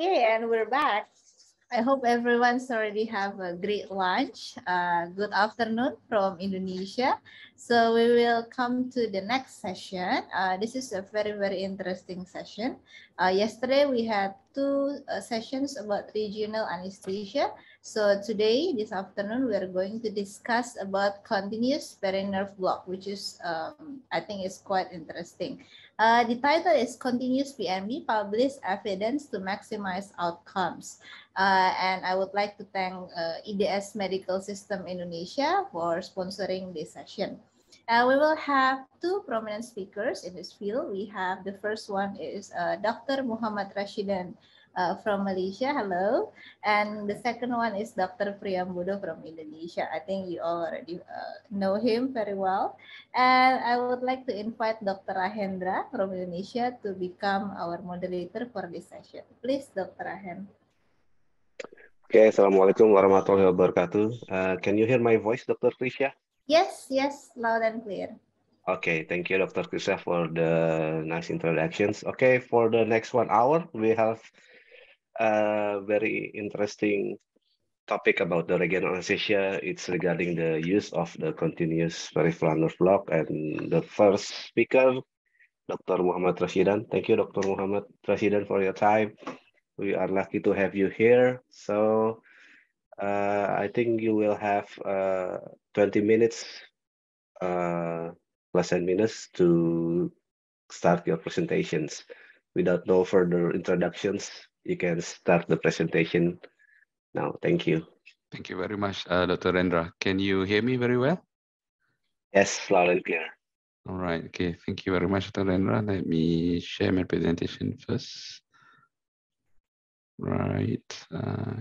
Okay, and we're back. I hope everyone's already have a great lunch. Uh, good afternoon from Indonesia. So we will come to the next session. Uh, this is a very, very interesting session. Uh, yesterday, we had two uh, sessions about regional anesthesia. So today, this afternoon, we are going to discuss about continuous perinerve block, which is, um, I think is quite interesting. Uh, the title is Continuous PME, Publish Evidence to Maximize Outcomes. Uh, and I would like to thank uh, EDS Medical System Indonesia for sponsoring this session. Uh, we will have two prominent speakers in this field. We have the first one is uh, Dr. Muhammad Rashidan uh, from Malaysia. Hello. And the second one is Dr. Priyambudo from Indonesia. I think you all already uh, know him very well. And I would like to invite Dr. Ahendra from Indonesia to become our moderator for this session. Please, Dr. Ahendra. Okay, Assalamualaikum warahmatullahi wabarakatuh. Uh, can you hear my voice, Dr. Krisya? Yes, yes, loud and clear. Okay, thank you, Dr. Krisya, for the nice introductions. Okay, for the next one hour, we have a uh, very interesting topic about the regional anesthesia. It's regarding the use of the continuous peripheral nerve block. And the first speaker, Dr. Muhammad Rashidan. Thank you, Dr. Muhammad Rashidan, for your time. We are lucky to have you here. So uh, I think you will have uh, 20 minutes uh, plus and minus to start your presentations. Without no further introductions, you can start the presentation now. Thank you. Thank you very much, uh, Dr. Rendra. Can you hear me very well? Yes, loud and clear. All right. Okay. Thank you very much, Dr. Rendra. Let me share my presentation first. Right. Uh,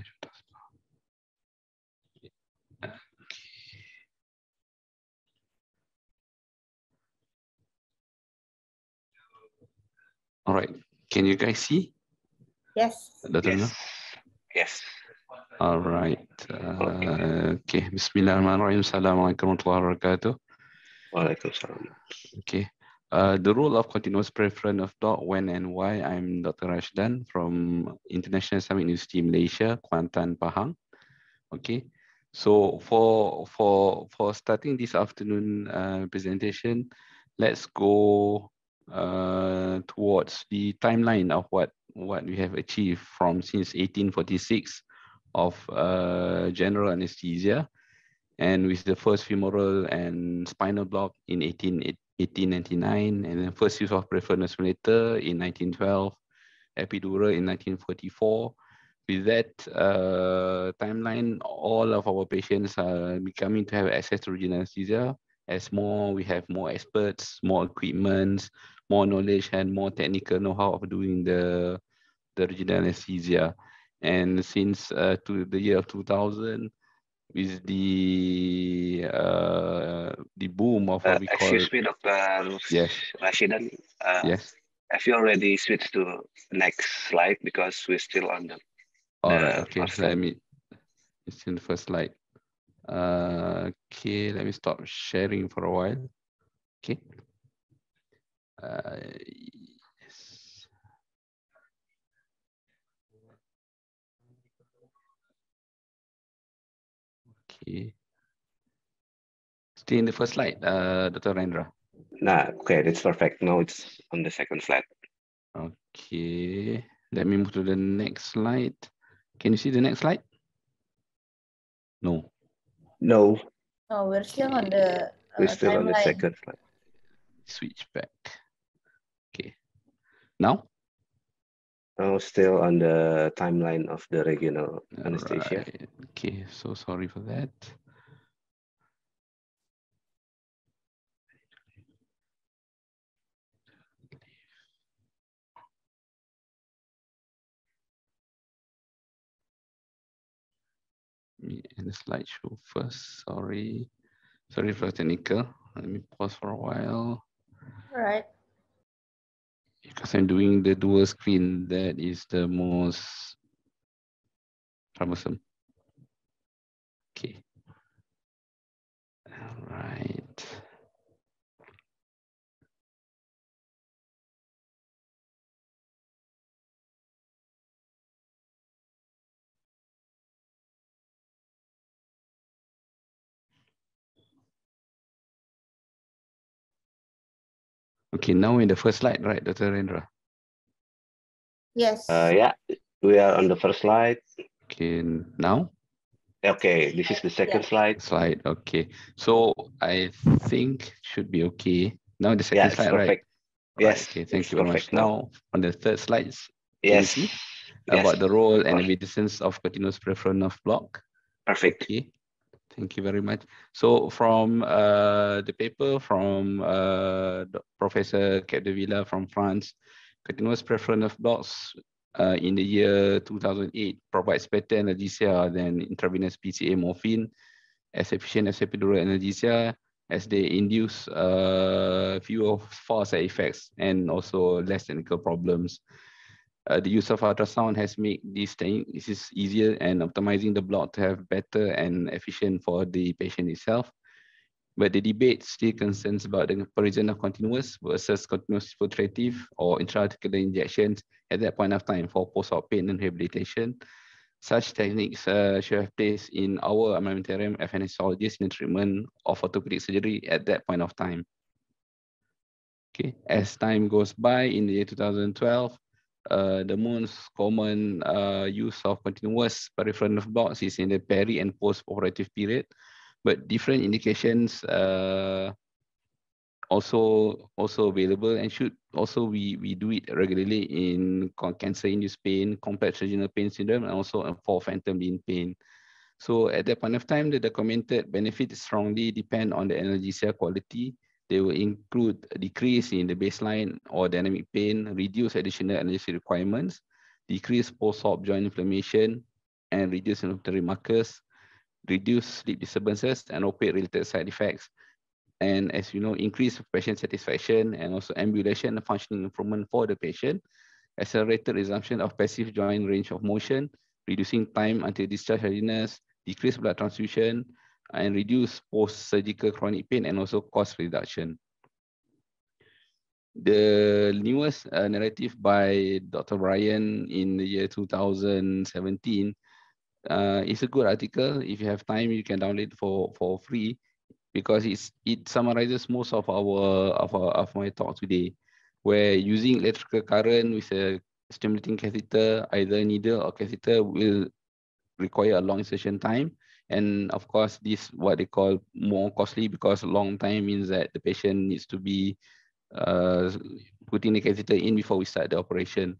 All right. Can you guys see? Yes. That yes. enough? Yes. All right. Uh, okay. Bismillahirrahmanirrahim. Assalamualaikum warahmatullahi wabarakatuh. Waalaikumsalam. Okay. Uh, the role of continuous preference of dog, when and why. I'm Dr. Rashdan from International Islamic University Malaysia, Kuantan, Pahang. Okay. So for for for starting this afternoon uh, presentation, let's go uh, towards the timeline of what what we have achieved from since 1846 of uh, general anesthesia and with the first femoral and spinal block in 18, 1899 and then first use of peripheral nebulizer in 1912 epidural in 1944 with that uh, timeline all of our patients are becoming to have access to regional anesthesia as more we have more experts more equipments more knowledge and more technical know-how of doing the the regional anesthesia. And since uh, to the year of 2000, with the uh, the boom of what uh, we call excuse me, Doctor yes. Rashidan. Uh, yes. Have you already switched to next slide because we're still on the. Alright. Okay. So let me. It's in the first slide. Uh, okay. Let me stop sharing for a while. Okay. Uh, okay. Stay in the first slide, uh, Dr. Rendra. Nah, okay, that's perfect. Now it's on the second slide. Okay, let me move to the next slide. Can you see the next slide? No. No. No, we're still on the uh, We're still timeline. on the second slide. Switch back now? Now oh, still on the timeline of the regional All anesthesia. Right. Okay, so sorry for that. me end the slideshow first. Sorry. Sorry for technical. Let me pause for a while. All right because I'm doing the dual screen, that is the most troublesome. Okay. All right. Okay, now in the first slide, right, Dr. Rendra? Yes. Uh, yeah, we are on the first slide. Okay, now? Okay, this is the second yeah. slide. Slide, okay. So I think should be okay. Now the second yeah, slide, perfect. right? Yes. okay, thank it's you very much. Now on the third slide, yes. yes. about the role and the evidence of continuous preferential nerve block. Perfect. Okay. Thank you very much. So from uh, the paper from uh, Professor Villa from France, continuous preference of blocks uh, in the year 2008 provides better analgesia than intravenous PCA morphine as efficient as epidural analgesia as they induce uh, fewer false side effects and also less technical problems uh, the use of ultrasound has made this thing this is easier and optimizing the block to have better and efficient for the patient itself. But the debate still concerns about the comparison of continuous versus continuous filtrative or intraarticular injections at that point of time for post-op pain and rehabilitation. Such techniques uh, should have place in our armamentarium of anesthesiologists in the treatment of orthopedic surgery at that point of time. Okay. As time goes by in the year 2012, uh, the most common uh, use of continuous peripheral nerve blocks is in the peri and post-operative period, but different indications uh, also also available and should also we we do it regularly in cancer-induced pain, complex regional pain syndrome, and also for phantom limb pain. So at that point of time, the documented benefit strongly depend on the energy cell quality, they will include a decrease in the baseline or dynamic pain, reduce additional energy requirements, decrease post-op joint inflammation, and reduce inflammatory markers, reduce sleep disturbances and opioid-related side effects, and as you know, increase patient satisfaction and also ambulation and functioning improvement for the patient, accelerated resumption of passive joint range of motion, reducing time until discharge readiness, decrease blood transfusion, and reduce post-surgical chronic pain and also cost reduction. The newest uh, narrative by Dr. Brian in the year 2017 uh, is a good article. If you have time, you can download for, for free because it's, it summarizes most of our of, our, of my talk today, where using electrical current with a stimulating catheter, either needle or catheter will require a long session time and of course this what they call more costly because long time means that the patient needs to be uh, putting the catheter in before we start the operation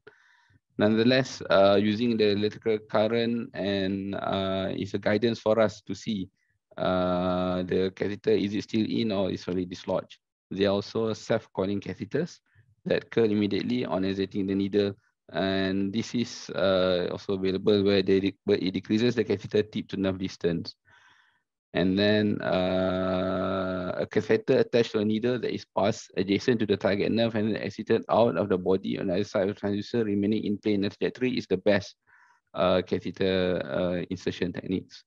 nonetheless uh, using the electrical current and uh, it's a guidance for us to see uh, the catheter is it still in or is already dislodged there are also self-coiling catheters that curl immediately on exiting the needle and this is uh, also available where, they, where it decreases the catheter tip to nerve distance. And then uh, a catheter attached to a needle that is passed adjacent to the target nerve and then exited out of the body on the other side of the transducer remaining in plane nerve trajectory is the best uh, catheter uh, insertion techniques.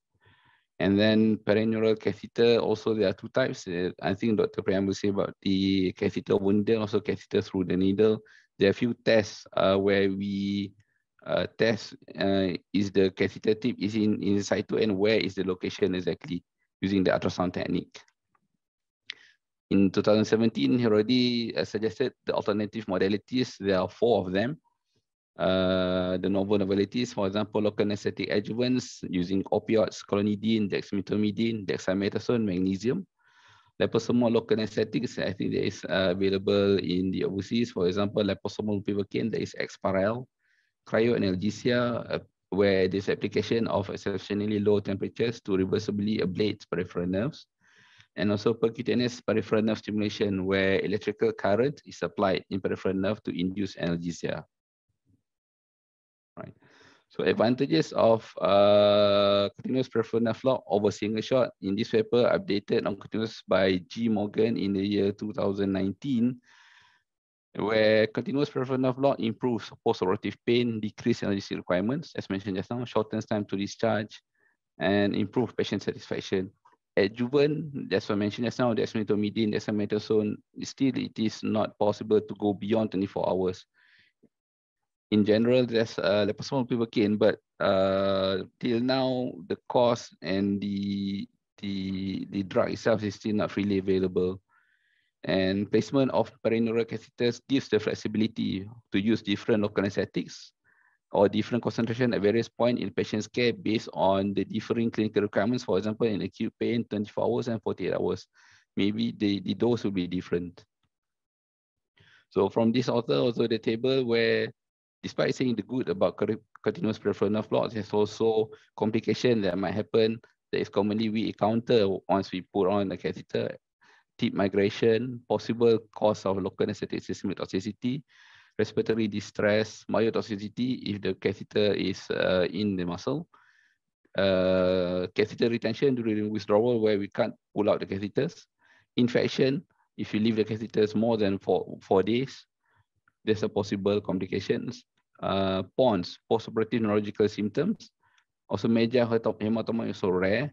And then perineural catheter, also there are two types. Uh, I think Dr. will said about the catheter wound, also catheter through the needle there are a few tests uh, where we uh, test uh, is the catheter tip is in, in situ and where is the location exactly using the ultrasound technique. In 2017, he already uh, suggested the alternative modalities. There are four of them. Uh, the novel modalities, for example, local anesthetic adjuvants using opioids, colonidine, dexmetomidine, dexamethasone, magnesium liposomal local anesthetics, I think there is uh, available in the overseas. For example, liposomal pivocaine, there is Exparel, cryoanalgesia, uh, where there's application of exceptionally low temperatures to reversibly ablate peripheral nerves. And also percutaneous peripheral nerve stimulation, where electrical current is applied in peripheral nerve to induce analgesia. So advantages of uh, continuous peripheral flow over single shot. In this paper updated on continuous by G. Morgan in the year 2019, where continuous peripheral nerve improves post-operative pain, decrease analgesic requirements, as mentioned just now, shortens time to discharge, and improve patient satisfaction. Adjuvant, that's what I mentioned just now, dexmedetomidine, dexamethasone, still it is not possible to go beyond 24 hours in general, there's uh, people can, but uh, till now, the cost and the, the, the drug itself is still not freely available. And placement of perineural catheters gives the flexibility to use different local anesthetics or different concentration at various points in patient's care based on the differing clinical requirements. For example, in acute pain, 24 hours and 48 hours. Maybe the, the dose will be different. So from this author, also the table where despite saying the good about continuous peripheral nerve blocks, there's also complication that might happen that is commonly we encounter once we put on a catheter, tip migration, possible cause of local anesthetic systemic toxicity, respiratory distress, myotoxicity if the catheter is uh, in the muscle, uh, catheter retention during withdrawal where we can't pull out the catheters, infection if you leave the catheters more than four, four days, there's a possible complications uh, PONS, postoperative neurological symptoms. Also, major hematoma is so rare.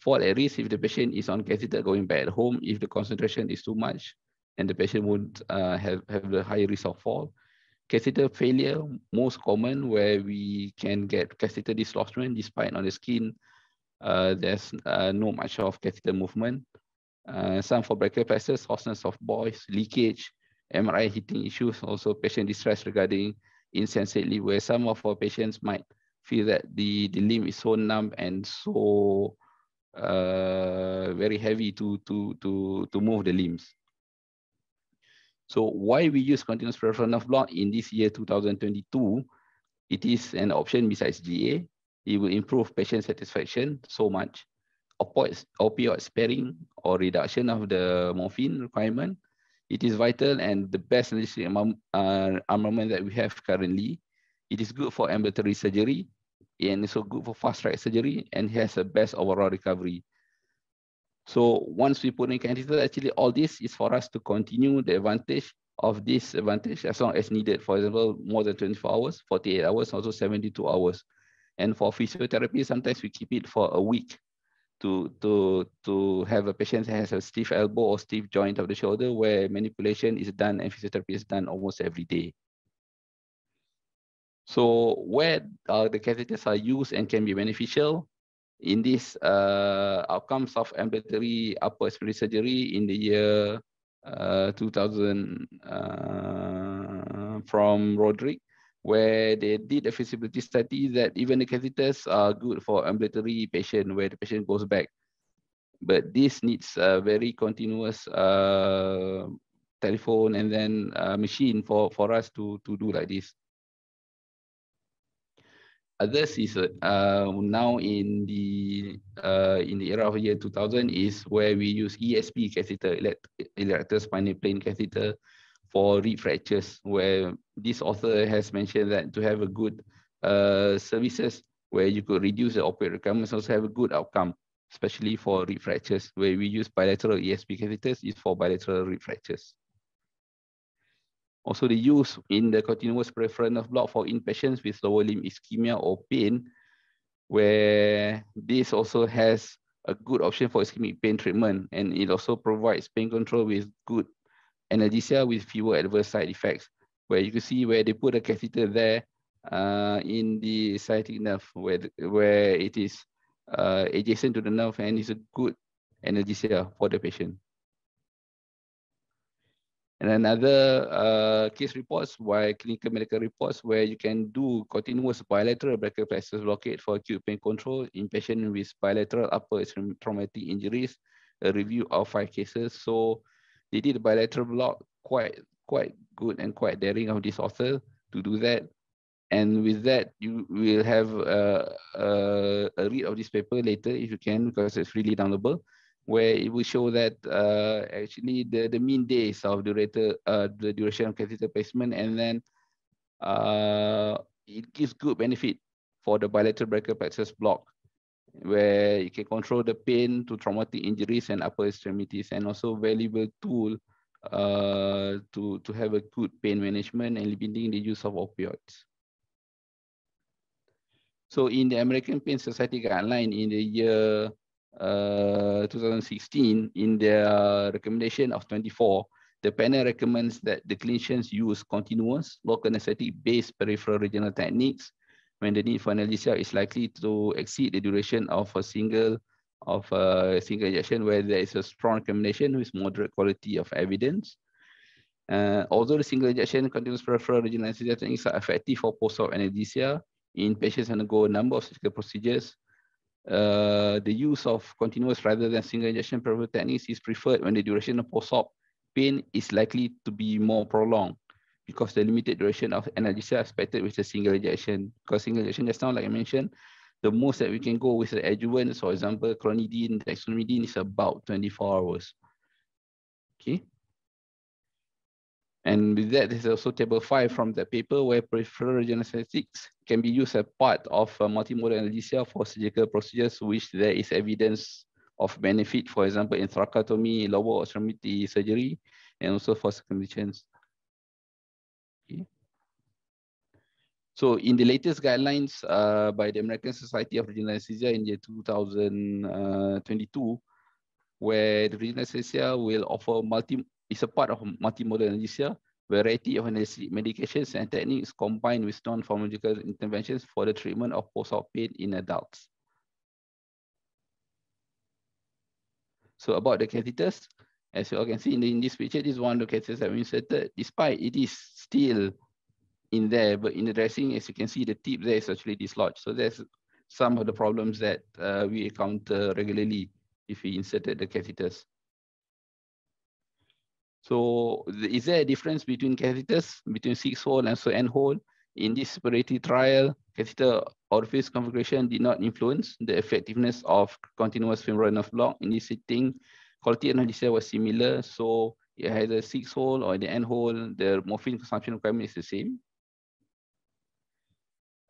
Fall at risk if the patient is on catheter going back at home, if the concentration is too much, and the patient would uh, have, have the high risk of fall. Catheter failure, most common where we can get catheter dislodgement despite on the skin, uh, there's uh, no much of catheter movement. Uh, some for brachial hoarseness of voice, leakage, MRI heating issues, also patient distress regarding Insensitively, where some of our patients might feel that the, the limb is so numb and so uh, very heavy to, to, to, to move the limbs. So why we use continuous peripheral nerve block in this year 2022, it is an option besides GA. It will improve patient satisfaction so much. Opioid, opioid sparing or reduction of the morphine requirement it is vital and the best logistic uh, armament that we have currently. It is good for ambulatory surgery and it's so good for fast track surgery and has the best overall recovery. So once we put in catheter, actually all this is for us to continue the advantage of this advantage as long as needed. For example, more than 24 hours, 48 hours, also 72 hours. And for physiotherapy, sometimes we keep it for a week to to to have a patient that has a stiff elbow or stiff joint of the shoulder where manipulation is done and physiotherapy is done almost every day. So where uh, the catheters are used and can be beneficial in this uh, outcomes of ambulatory upper extremity surgery in the year uh, 2000 uh, from Roderick where they did a feasibility study that even the catheters are good for ambulatory patient where the patient goes back. But this needs a very continuous uh, telephone and then a uh, machine for, for us to, to do like this. Others is uh, now in the uh, in the era of year 2000 is where we use ESP catheter, elect electrospinal plane catheter for refractures where this author has mentioned that to have a good uh, services where you could reduce the opioid requirements also have a good outcome, especially for rib fractures, where we use bilateral ESP catheters is for bilateral rib fractures. Also, the use in the continuous peripheral block for inpatients with lower limb ischemia or pain, where this also has a good option for ischemic pain treatment, and it also provides pain control with good analgesia with fewer adverse side effects where you can see where they put a catheter there uh, in the sciatic nerve where, where it is uh, adjacent to the nerve and is a good analgesia for the patient. And another uh, case reports why clinical medical reports where you can do continuous bilateral brachial plexus blockade for acute pain control in patients with bilateral upper extremity traumatic injuries, a review of five cases. So they did bilateral block quite quite good and quite daring of this author to do that. And with that, you will have a read of this paper later if you can, because it's freely downloadable, where it will show that uh, actually the, the mean days of durator, uh, the duration of catheter placement, and then uh, it gives good benefit for the bilateral brachial plexus block, where you can control the pain to traumatic injuries and upper extremities, and also valuable tool uh, to, to have a good pain management and limiting the use of opioids. So in the American Pain Society guideline in the year uh, 2016, in their recommendation of 24, the panel recommends that the clinicians use continuous local anesthetic-based peripheral regional techniques when the need for analgesia is likely to exceed the duration of a single of a single injection where there is a strong combination with moderate quality of evidence. Uh, although the single injection continuous peripheral regional anesthesia techniques are effective for post-op anesthesia in patients undergo a number of surgical procedures, uh, the use of continuous rather than single injection peripheral techniques is preferred when the duration of post-op pain is likely to be more prolonged because the limited duration of analgesia expected with a single injection. Because single injection just now, like I mentioned, the most that we can go with the adjuvant, for example, clonidine, dextromidine is about 24 hours. Okay. And with that, there's also table five from the paper where peripheral genetics can be used as part of a multimodal anesthesia for surgical procedures, which there is evidence of benefit, for example, in thoracotomy, lower extremity surgery, and also for circumcisions. Okay. So in the latest guidelines uh, by the American Society of Regional Anesthesia in the 2022, uh, where the regional anesthesia will offer multi, is a part of multimodal anesthesia, variety of anesthetic medications and techniques combined with non-pharmacological interventions for the treatment of post-op pain in adults. So about the catheters, as you all can see in, the, in this picture, this one of the catheters that we inserted, despite it is still in there, but in the dressing, as you can see, the tip there is actually dislodged. So there's some of the problems that uh, we encounter regularly if we inserted the catheters. So is there a difference between catheters, between six hole and so end hole? In this separatory trial, catheter orifice configuration did not influence the effectiveness of continuous femoral nerve block. In this setting, quality analysis was similar. So it has a six hole or the end hole, the morphine consumption requirement is the same.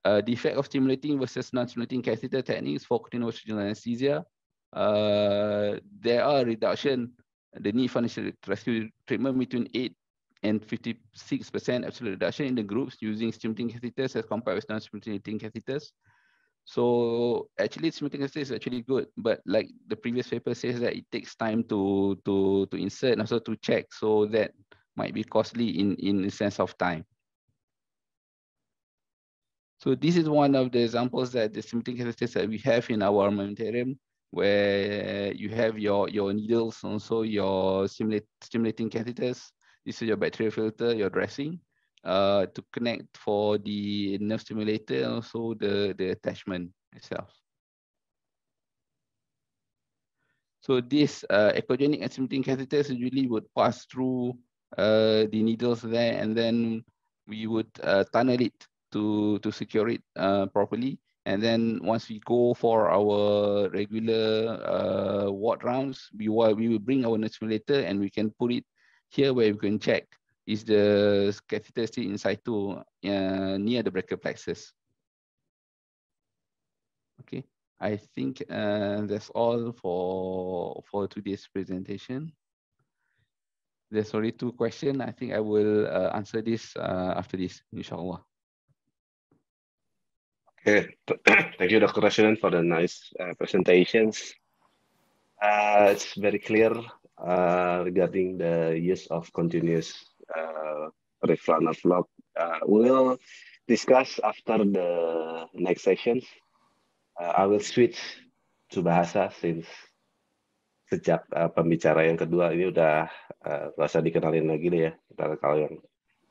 Uh, the effect of stimulating versus non-stimulating catheter techniques for continuous regional anesthesia. Uh, there are reduction, the need for rescue treatment between 8 and 56% absolute reduction in the groups using stimulating catheters as compared with non-stimulating catheters. So actually stimulating catheter is actually good, but like the previous paper says that it takes time to, to, to insert and also to check. So that might be costly in, in sense of time. So this is one of the examples that the symptomatic catheters that we have in our armamentarium, where you have your, your needles, also your stimulate, stimulating catheters. This is your bacterial filter, your dressing, uh, to connect for the nerve stimulator and also the, the attachment itself. So this uh, echogenic asymptotic catheters usually would pass through uh, the needles there and then we would uh, tunnel it to, to secure it uh, properly. And then once we go for our regular uh, ward rounds, we will, we will bring our neurostimulator and we can put it here where we can check is the catheter still in situ uh, near the brachial plexus. Okay, I think uh, that's all for, for today's presentation. There's only two questions. I think I will uh, answer this uh, after this, inshallah. Okay. Thank you, Dr. Rashidan, for the nice uh, presentations. Uh, it's very clear uh, regarding the use of continuous uh, refrana flow. Uh, we'll discuss after the next sessions. Uh, I will switch to bahasa since sejak uh, pembicara yang kedua ini udah uh, dikenalin lagi deh ya. Kalau yang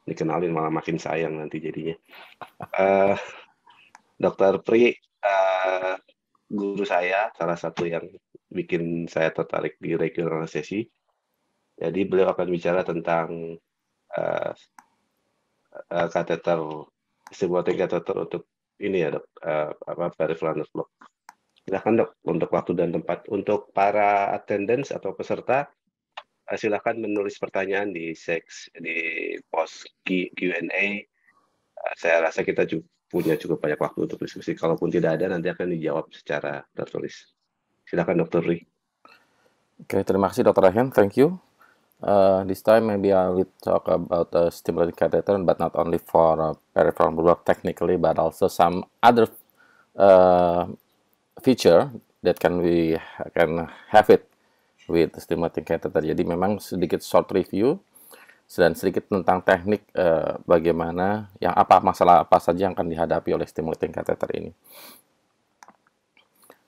dikenalin malah makin sayang nanti jadinya. Uh, Dokter Pri uh, guru saya salah satu yang bikin saya tertarik di regular sesi. Jadi beliau akan bicara tentang uh, uh, kateter kateter untuk ini ya dok uh, apa peripheral block. Silakan dok untuk waktu dan tempat untuk para attendance atau peserta uh, silakan menulis pertanyaan di seks di post Q&A. Uh, saya rasa kita juga punya cukup banyak waktu untuk diskusi. Kalaupun tidak ada, nanti akan dijawab secara tertulis. Silakan Dr. Ri. Oke, okay, terima kasih Dr. Rahim. Thank you. Uh, this time maybe I will talk about the uh, stimulating catheter, but not only for uh, peripheral blood technically, but also some other uh, feature that can we can have it with stimulating catheter. Jadi memang sedikit short review dan sedikit tentang teknik uh, bagaimana yang apa masalah apa saja yang akan dihadapi oleh stimulating catheter ini.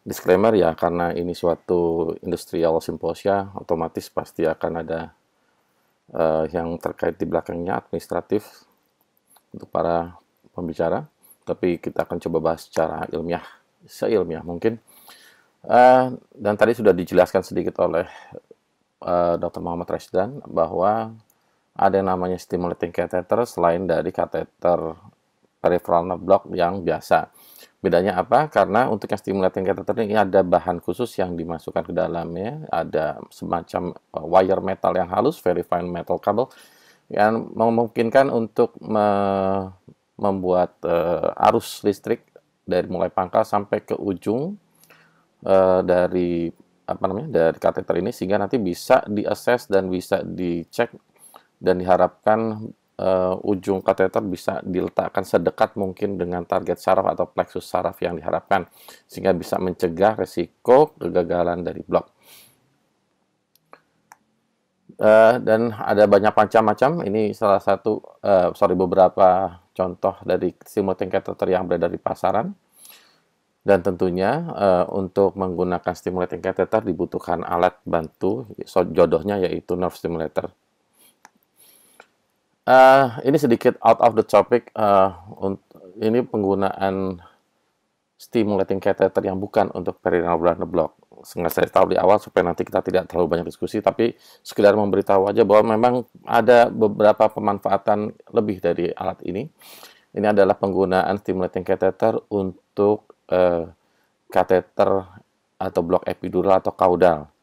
Disclaimer ya karena ini suatu industrial symposia otomatis pasti akan ada uh, yang terkait di belakangnya administratif untuk para pembicara, tapi kita akan coba bahas secara ilmiah, seilmiah mungkin. Uh, dan tadi sudah dijelaskan sedikit oleh uh, Dr. Muhammad rashidan bahwa ada yang namanya stimulating catheter selain dari catheter nerve block yang biasa. Bedanya apa? Karena untuk yang stimulating catheter ini ada bahan khusus yang dimasukkan ke dalamnya, ada semacam eh, wire metal yang halus, very fine metal cable, yang memungkinkan untuk me membuat uh, arus listrik dari mulai pangkal sampai ke ujung uh, dari apa namanya dari kateter ini sehingga nanti bisa diakses dan bisa dicek dan diharapkan uh, ujung kateter bisa diletakkan sedekat mungkin dengan target saraf atau plexus saraf yang diharapkan sehingga bisa mencegah resiko kegagalan dari blok. Uh, dan ada banyak macam-macam. Ini salah satu, uh, sorry beberapa contoh dari stimulating catheter yang beredar di pasaran. Dan tentunya uh, untuk menggunakan stimulating catheter dibutuhkan alat bantu, jodohnya yaitu nerve stimulator. Uh, ini sedikit out of the topic. Uh, ini penggunaan stimulating catheter yang bukan untuk perineal blood block. Sengaja saya tahu di awal supaya nanti kita tidak terlalu banyak diskusi, tapi sekedar memberitahu aja bahwa memang ada beberapa pemanfaatan lebih dari alat ini. Ini adalah penggunaan stimulating catheter untuk uh, kateter atau blok epidural atau kaudal.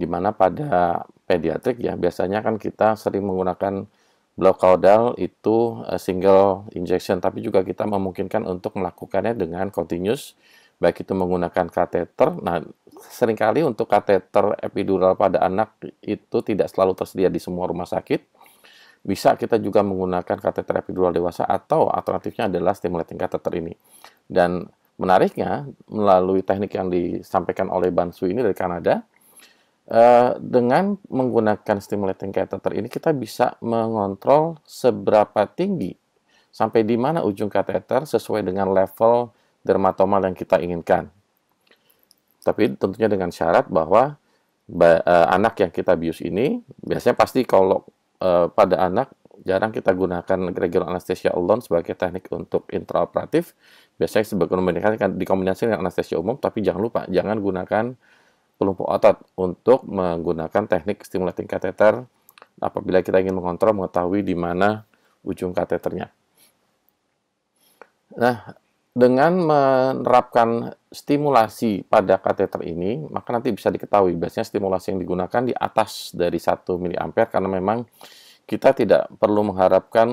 Di mana pada pediatrik ya biasanya kan kita sering menggunakan blok caudal itu eh, single injection, tapi juga kita memungkinkan untuk melakukannya dengan continuous, baik itu menggunakan kateter. Nah, seringkali untuk kateter epidural pada anak itu tidak selalu tersedia di semua rumah sakit. Bisa kita juga menggunakan kateter epidural dewasa atau alternatifnya adalah stimulating kateter ini. Dan menariknya, melalui teknik yang disampaikan oleh Bansu ini dari Kanada, Uh, dengan menggunakan stimulating catheter ini kita bisa mengontrol seberapa tinggi sampai di mana ujung kateter sesuai dengan level dermatomal yang kita inginkan. Tapi tentunya dengan syarat bahwa eh, anak yang kita bius ini biasanya pasti kalau uh, pada anak jarang kita gunakan regional anestesia alone sebagai teknik untuk intraoperatif. Biasanya sebagai kombinasi dikombinasikan dengan anestesia umum, tapi jangan lupa jangan gunakan kelompok otot untuk menggunakan teknik stimulating catheter apabila kita ingin mengontrol mengetahui di mana ujung kateternya. Nah, dengan menerapkan stimulasi pada kateter ini, maka nanti bisa diketahui biasanya stimulasi yang digunakan di atas dari 1 mA karena memang kita tidak perlu mengharapkan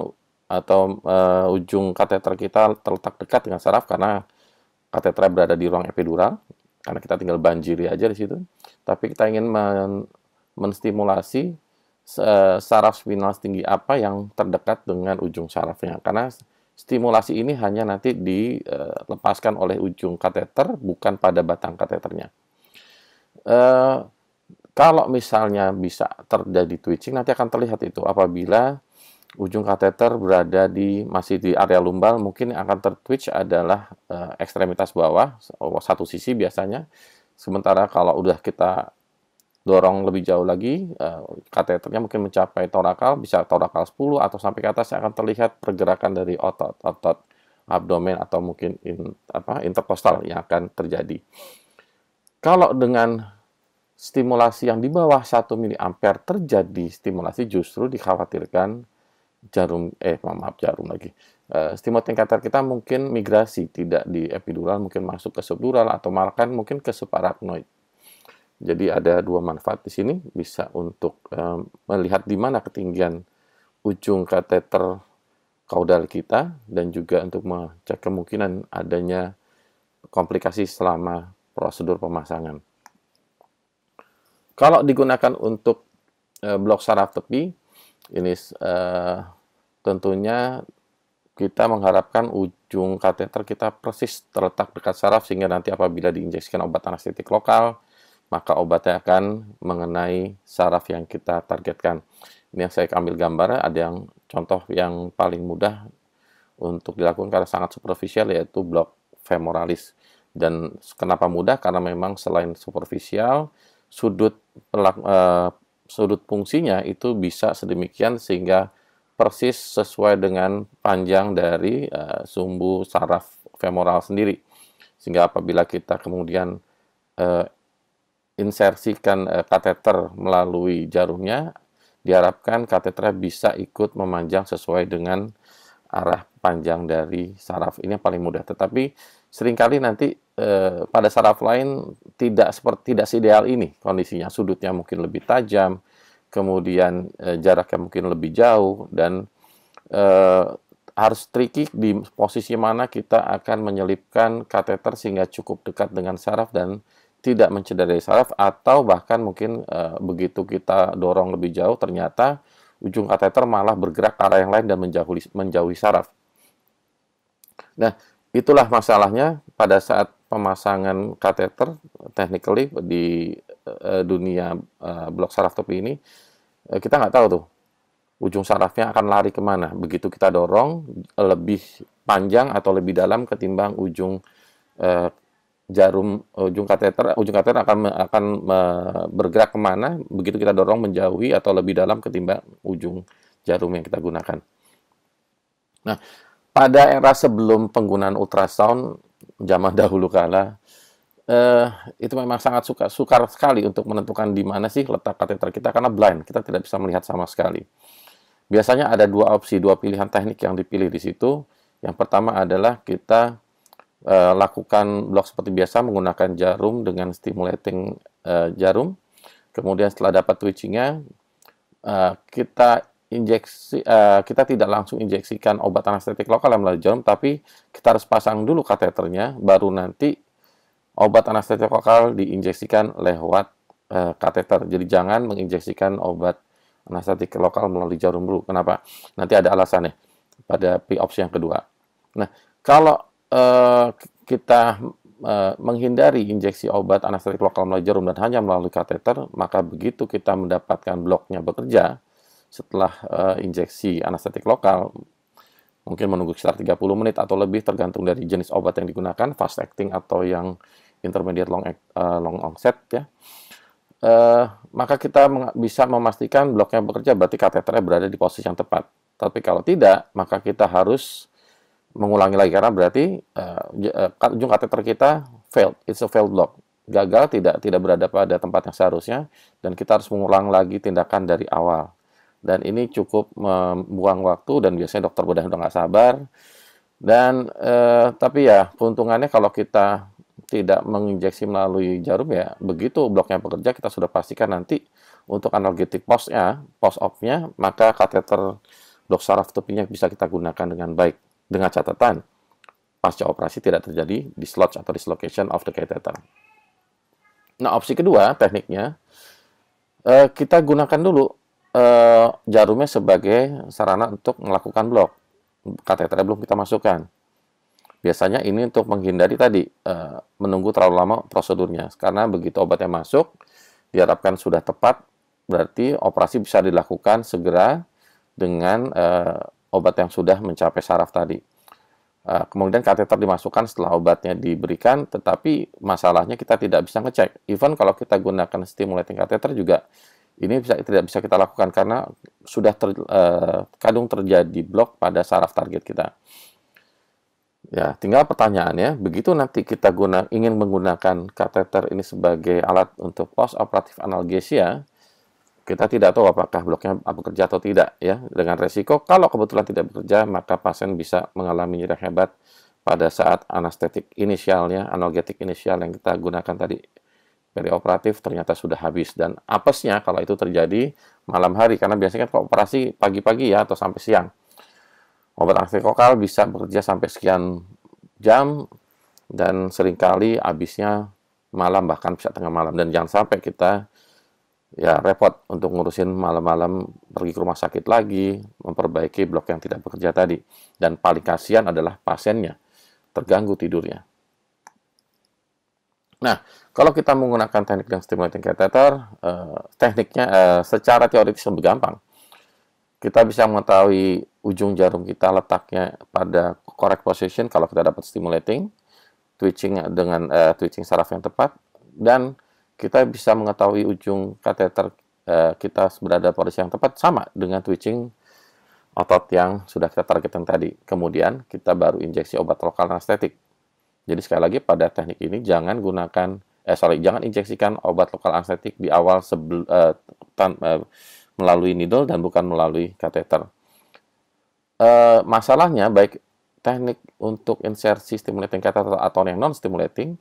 atau e, ujung kateter kita terletak dekat dengan saraf karena kateter berada di ruang epidural karena kita tinggal banjiri aja di situ. Tapi kita ingin men menstimulasi saraf spinal setinggi apa yang terdekat dengan ujung sarafnya. Karena stimulasi ini hanya nanti dilepaskan eh, oleh ujung kateter, bukan pada batang kateternya. Uh, kalau misalnya bisa terjadi twitching, nanti akan terlihat itu apabila ujung kateter berada di masih di area lumbal, mungkin yang akan tertwitch adalah uh, ekstremitas bawah oh, satu sisi biasanya. Sementara kalau udah kita dorong lebih jauh lagi, uh, kateternya mungkin mencapai torakal, bisa torakal 10 atau sampai ke atas akan terlihat pergerakan dari otot-otot abdomen atau mungkin in, apa interkostal yang akan terjadi. Kalau dengan stimulasi yang di bawah 1 mA terjadi stimulasi justru dikhawatirkan jarum eh maaf jarum lagi uh, eh, yang catheter kita mungkin migrasi tidak di epidural mungkin masuk ke subdural atau malahan mungkin ke subarachnoid jadi ada dua manfaat di sini bisa untuk um, melihat di mana ketinggian ujung kateter kaudal kita dan juga untuk mengecek kemungkinan adanya komplikasi selama prosedur pemasangan. Kalau digunakan untuk eh, blok saraf tepi, ini uh, tentunya kita mengharapkan ujung kateter kita persis terletak dekat saraf sehingga nanti apabila diinjeksikan obat anestetik lokal, maka obatnya akan mengenai saraf yang kita targetkan. Ini yang saya ambil gambar, ada yang contoh yang paling mudah untuk dilakukan karena sangat superficial yaitu blok femoralis. Dan kenapa mudah? Karena memang selain superficial, sudut pelak, eh, sudut fungsinya itu bisa sedemikian sehingga persis sesuai dengan panjang dari uh, sumbu saraf femoral sendiri. Sehingga apabila kita kemudian uh, insersikan uh, kateter melalui jarumnya, diharapkan kateter bisa ikut memanjang sesuai dengan arah panjang dari saraf. Ini yang paling mudah. Tetapi seringkali nanti eh, pada saraf lain tidak seperti tidak ideal ini kondisinya sudutnya mungkin lebih tajam kemudian eh, jaraknya mungkin lebih jauh dan eh, harus tricky di posisi mana kita akan menyelipkan kateter sehingga cukup dekat dengan saraf dan tidak mencederai saraf atau bahkan mungkin e, begitu kita dorong lebih jauh ternyata ujung kateter malah bergerak ke arah yang lain dan menjauhi menjauhi saraf. Nah, itulah masalahnya pada saat pemasangan kateter technically di uh, dunia uh, blok saraf tepi ini uh, kita nggak tahu tuh ujung sarafnya akan lari kemana begitu kita dorong lebih panjang atau lebih dalam ketimbang ujung uh, jarum ujung kateter ujung kateter akan akan bergerak kemana begitu kita dorong menjauhi atau lebih dalam ketimbang ujung jarum yang kita gunakan nah pada era sebelum penggunaan ultrasound zaman dahulu kala eh, itu memang sangat suka, sukar sekali untuk menentukan di mana sih letak kateter kita karena blind kita tidak bisa melihat sama sekali biasanya ada dua opsi dua pilihan teknik yang dipilih di situ yang pertama adalah kita eh, lakukan blok seperti biasa menggunakan jarum dengan stimulating eh, jarum kemudian setelah dapat twitchingnya eh, kita injeksi uh, kita tidak langsung injeksikan obat anestetik lokal yang melalui jarum tapi kita harus pasang dulu kateternya baru nanti obat anestetik lokal diinjeksikan lewat uh, kateter jadi jangan menginjeksikan obat anestetik lokal melalui jarum dulu kenapa nanti ada alasannya pada p opsi yang kedua nah kalau uh, kita uh, menghindari injeksi obat anestetik lokal melalui jarum dan hanya melalui kateter maka begitu kita mendapatkan bloknya bekerja setelah uh, injeksi anestetik lokal mungkin menunggu sekitar 30 menit atau lebih tergantung dari jenis obat yang digunakan fast acting atau yang intermediate long act, uh, long onset ya uh, maka kita bisa memastikan bloknya bekerja berarti kateternya berada di posisi yang tepat. Tapi kalau tidak, maka kita harus mengulangi lagi karena berarti uh, ujung kateter kita failed, it's a failed block, gagal tidak tidak berada pada tempat yang seharusnya dan kita harus mengulang lagi tindakan dari awal dan ini cukup membuang waktu dan biasanya dokter bedah udah nggak sabar dan eh, tapi ya keuntungannya kalau kita tidak menginjeksi melalui jarum ya begitu bloknya bekerja kita sudah pastikan nanti untuk analgetik posnya pos opnya maka kateter blok saraf tepinya bisa kita gunakan dengan baik dengan catatan pasca operasi tidak terjadi dislodge atau dislocation of the catheter. Nah opsi kedua tekniknya eh, kita gunakan dulu uh, jarumnya sebagai sarana untuk melakukan blok. Kateternya belum kita masukkan. Biasanya ini untuk menghindari tadi uh, menunggu terlalu lama prosedurnya. Karena begitu obatnya masuk, diharapkan sudah tepat, berarti operasi bisa dilakukan segera dengan uh, obat yang sudah mencapai saraf tadi kemudian kateter dimasukkan setelah obatnya diberikan, tetapi masalahnya kita tidak bisa ngecek. Even kalau kita gunakan stimulating kateter juga ini bisa, tidak bisa kita lakukan karena sudah ter, eh, kadung terjadi blok pada saraf target kita. Ya, tinggal pertanyaannya, begitu nanti kita guna, ingin menggunakan kateter ini sebagai alat untuk post operatif analgesia, ya, kita tidak tahu apakah bloknya bekerja atau tidak ya dengan resiko kalau kebetulan tidak bekerja maka pasien bisa mengalami nyeri hebat pada saat anestetik inisialnya analgetik inisial yang kita gunakan tadi dari operatif ternyata sudah habis dan apesnya kalau itu terjadi malam hari karena biasanya kan operasi pagi-pagi ya atau sampai siang obat antikokal bisa bekerja sampai sekian jam dan seringkali habisnya malam bahkan bisa tengah malam dan jangan sampai kita ya repot untuk ngurusin malam-malam pergi ke rumah sakit lagi memperbaiki blok yang tidak bekerja tadi dan paling kasihan adalah pasiennya terganggu tidurnya Nah, kalau kita menggunakan teknik yang stimulating catheter, eh, tekniknya eh, secara teoritis lebih gampang. Kita bisa mengetahui ujung jarum kita letaknya pada correct position kalau kita dapat stimulating, twitching dengan eh, twitching saraf yang tepat, dan kita bisa mengetahui ujung kateter eh, kita berada pada posisi yang tepat sama dengan twitching otot yang sudah kita targetkan tadi. Kemudian kita baru injeksi obat lokal anestetik jadi sekali lagi pada teknik ini jangan gunakan eh sorry jangan injeksikan obat lokal anestetik di awal sebel, eh, tan, eh, melalui needle dan bukan melalui kateter. Eh, masalahnya baik teknik untuk insersi stimulating kateter atau yang non stimulating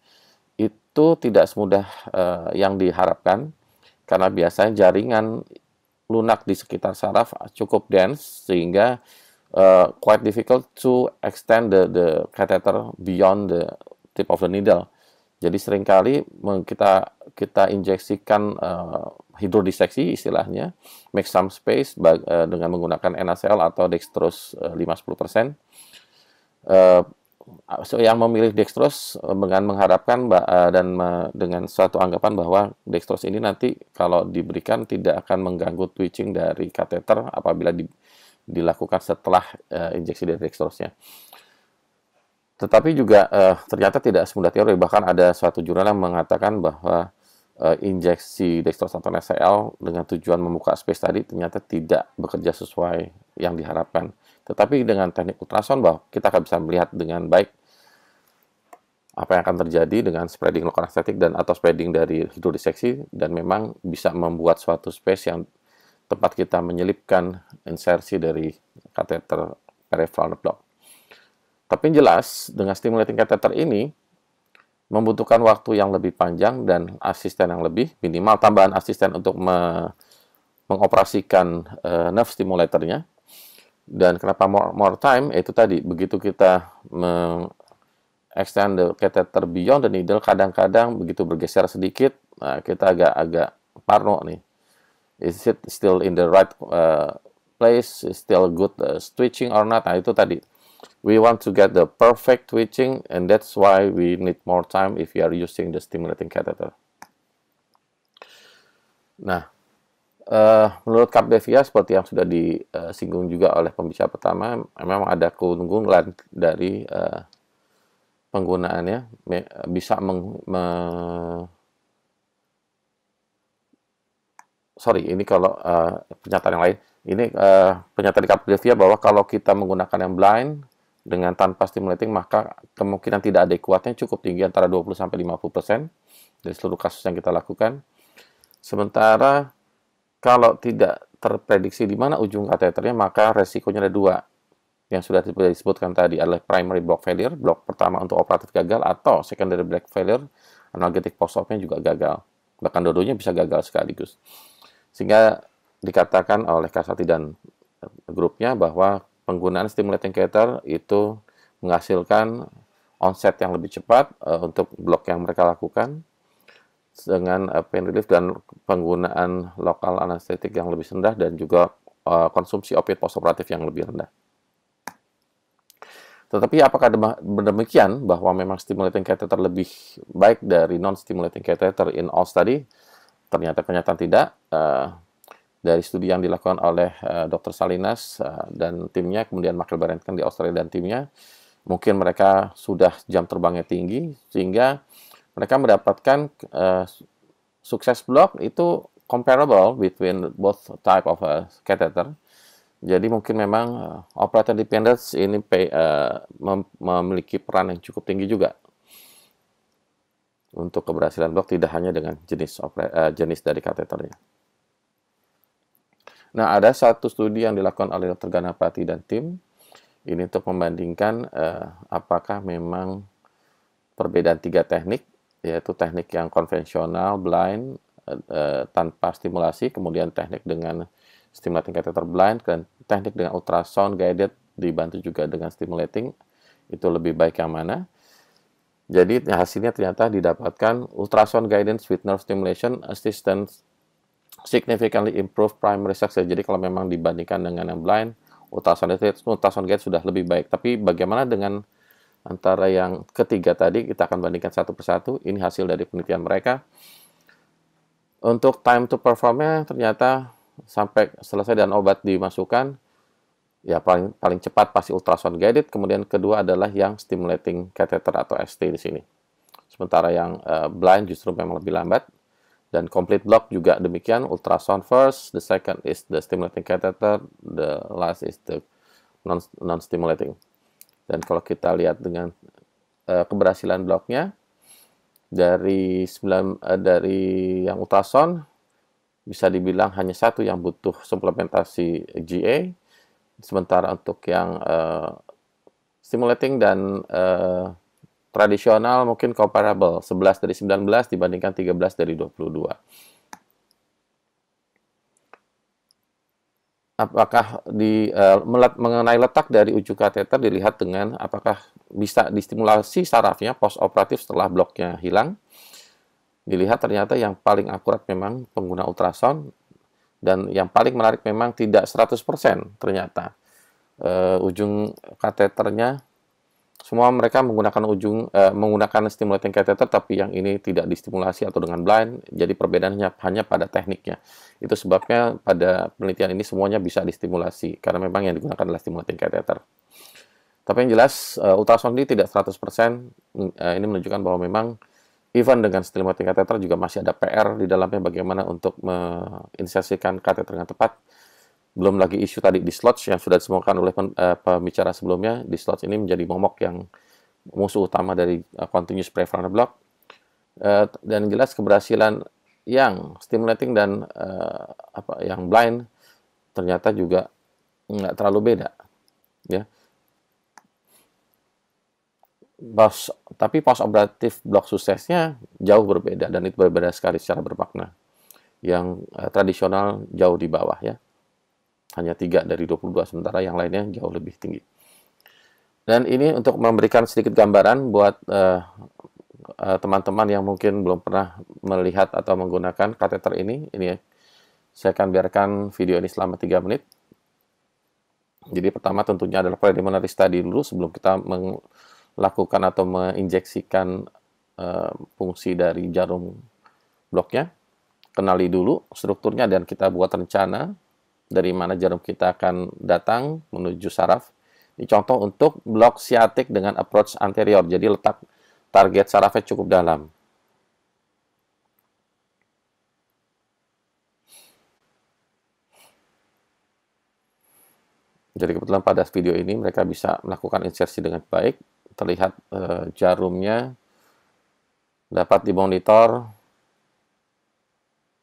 itu tidak semudah eh, yang diharapkan karena biasanya jaringan lunak di sekitar saraf cukup dense sehingga Uh, quite difficult to extend the, the catheter beyond the tip of the needle. Jadi seringkali kita kita injeksikan uh, hidrodiseksi istilahnya, make some space bag, uh, dengan menggunakan NaCl atau dextrose uh, 5 Uh, so yang memilih dextrose uh, dengan mengharapkan uh, dan uh, dengan suatu anggapan bahwa dextrose ini nanti kalau diberikan tidak akan mengganggu twitching dari kateter apabila di, dilakukan setelah uh, injeksi dextrose-nya. Tetapi juga uh, ternyata tidak semudah teori, bahkan ada suatu jurnal yang mengatakan bahwa uh, injeksi atau SCL dengan tujuan membuka space tadi ternyata tidak bekerja sesuai yang diharapkan. Tetapi dengan teknik ultrason bahwa kita akan bisa melihat dengan baik apa yang akan terjadi dengan spreading lokal dan atau spreading dari hidrodiseksi dan memang bisa membuat suatu space yang tempat kita menyelipkan insersi dari kateter peripheral block. Tapi yang jelas, dengan stimulating catheter ini, membutuhkan waktu yang lebih panjang dan asisten yang lebih, minimal tambahan asisten untuk me mengoperasikan uh, nerve stimulatornya. Dan kenapa more, more time? Itu tadi, begitu kita extend the catheter beyond the needle, kadang-kadang begitu bergeser sedikit, nah, kita agak-agak parno nih is it still in the right uh, place, is still good uh, switching or not. Nah, itu tadi. We want to get the perfect switching and that's why we need more time if you are using the stimulating catheter. Nah, uh, menurut Devia seperti yang sudah disinggung juga oleh pembicara pertama, memang ada keunggulan dari uh, penggunaannya bisa meng, me, sorry ini kalau uh, pernyataan yang lain ini uh, pernyataan di Capdevia bahwa kalau kita menggunakan yang blind dengan tanpa stimulating maka kemungkinan tidak adekuatnya cukup tinggi antara 20 50 dari seluruh kasus yang kita lakukan. Sementara kalau tidak terprediksi di mana ujung kateternya maka resikonya ada dua yang sudah disebutkan tadi adalah primary block failure, block pertama untuk operatif gagal atau secondary block failure, analgetic post op juga gagal. Bahkan dodonya bisa gagal sekaligus. Sehingga dikatakan oleh Kasati dan eh, grupnya bahwa penggunaan stimulating catheter itu menghasilkan onset yang lebih cepat uh, untuk blok yang mereka lakukan dengan uh, pain relief dan penggunaan lokal anestetik yang lebih rendah dan juga uh, konsumsi opiat postoperatif yang lebih rendah. Tetapi apakah demikian bahwa memang stimulating catheter lebih baik dari non-stimulating catheter in all study? ternyata pernyataan tidak uh, dari studi yang dilakukan oleh uh, eh, Dr. Salinas uh, dan timnya kemudian Michael Barentken di Australia dan timnya mungkin mereka sudah jam terbangnya tinggi sehingga mereka mendapatkan uh, sukses block itu comparable between both type of uh, catheter. Jadi mungkin memang uh, operator dependence ini pay, uh, mem memiliki peran yang cukup tinggi juga untuk keberhasilan blok tidak hanya dengan jenis uh, jenis dari kateternya. Nah, ada satu studi yang dilakukan oleh Dr. Ganapati dan tim ini untuk membandingkan uh, apakah memang perbedaan tiga teknik yaitu teknik yang konvensional blind uh, tanpa stimulasi, kemudian teknik dengan stimulating catheter blind dan teknik dengan ultrasound guided dibantu juga dengan stimulating itu lebih baik yang mana? Jadi ya, hasilnya ternyata didapatkan ultrasound guidance with nerve stimulation assistance significantly improve primary success. Jadi kalau memang dibandingkan dengan yang blind, ultrasound guidance, ultrasound guidance sudah lebih baik. Tapi bagaimana dengan antara yang ketiga tadi kita akan bandingkan satu persatu. Ini hasil dari penelitian mereka. Untuk time to performnya ternyata sampai selesai dan obat dimasukkan ya paling paling cepat pasti ultrasound guided kemudian kedua adalah yang stimulating catheter atau ST di sini sementara yang uh, blind justru memang lebih lambat dan complete block juga demikian ultrasound first the second is the stimulating catheter the last is the non non stimulating dan kalau kita lihat dengan uh, keberhasilan bloknya dari 9 uh, eh, dari yang ultrasound bisa dibilang hanya satu yang butuh suplementasi GA sementara untuk yang uh, eh, stimulating dan uh, tradisional mungkin comparable 11 dari 19 dibandingkan 13 dari 22 apakah di uh, mengenai letak dari ujung kateter dilihat dengan apakah bisa distimulasi sarafnya post operatif setelah bloknya hilang dilihat ternyata yang paling akurat memang pengguna ultrasound dan yang paling menarik memang tidak 100% ternyata. e, ujung kateternya semua mereka menggunakan ujung e, menggunakan stimulating catheter tapi yang ini tidak distimulasi atau dengan blind jadi perbedaannya hanya pada tekniknya itu sebabnya pada penelitian ini semuanya bisa distimulasi karena memang yang digunakan adalah stimulating catheter tapi yang jelas e, eh, ultrasound ini tidak 100% e, ini menunjukkan bahwa memang Ivan dengan tingkat catheter juga masih ada PR di dalamnya bagaimana untuk menginsersikan kateter dengan tepat. Belum lagi isu tadi di slots yang sudah disemukan oleh pen, uh, pembicara sebelumnya, di slots ini menjadi momok yang musuh utama dari uh, continuous preferral block. Uh, dan jelas keberhasilan yang stimulating dan uh, apa yang blind ternyata juga nggak terlalu beda ya tapi pos operatif blok suksesnya jauh berbeda dan itu berbeda sekali secara bermakna. Yang uh, tradisional jauh di bawah ya. Hanya tiga dari 22 sementara yang lainnya jauh lebih tinggi. Dan ini untuk memberikan sedikit gambaran buat eh, eh, teman-teman yang mungkin belum pernah melihat atau menggunakan kateter ini, ini ya. Saya akan biarkan video ini selama 3 menit. Jadi pertama tentunya adalah preliminary study dulu sebelum kita lakukan atau menginjeksikan uh, fungsi dari jarum bloknya. Kenali dulu strukturnya dan kita buat rencana dari mana jarum kita akan datang menuju saraf. Ini contoh untuk blok siatik dengan approach anterior. Jadi letak target sarafnya cukup dalam. Jadi kebetulan pada video ini mereka bisa melakukan insersi dengan baik terlihat e, jarumnya dapat dimonitor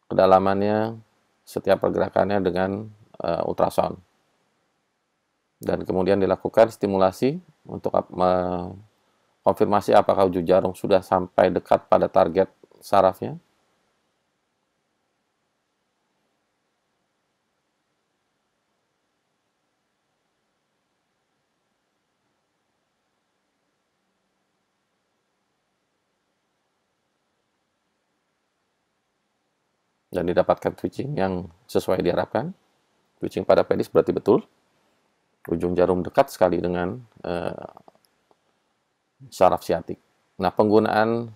kedalamannya setiap pergerakannya dengan e, ultrasound dan kemudian dilakukan stimulasi untuk konfirmasi apakah ujung jarum sudah sampai dekat pada target sarafnya dan didapatkan twitching yang sesuai diharapkan. Twitching pada penis berarti betul. Ujung jarum dekat sekali dengan uh, saraf siatik. Nah, penggunaan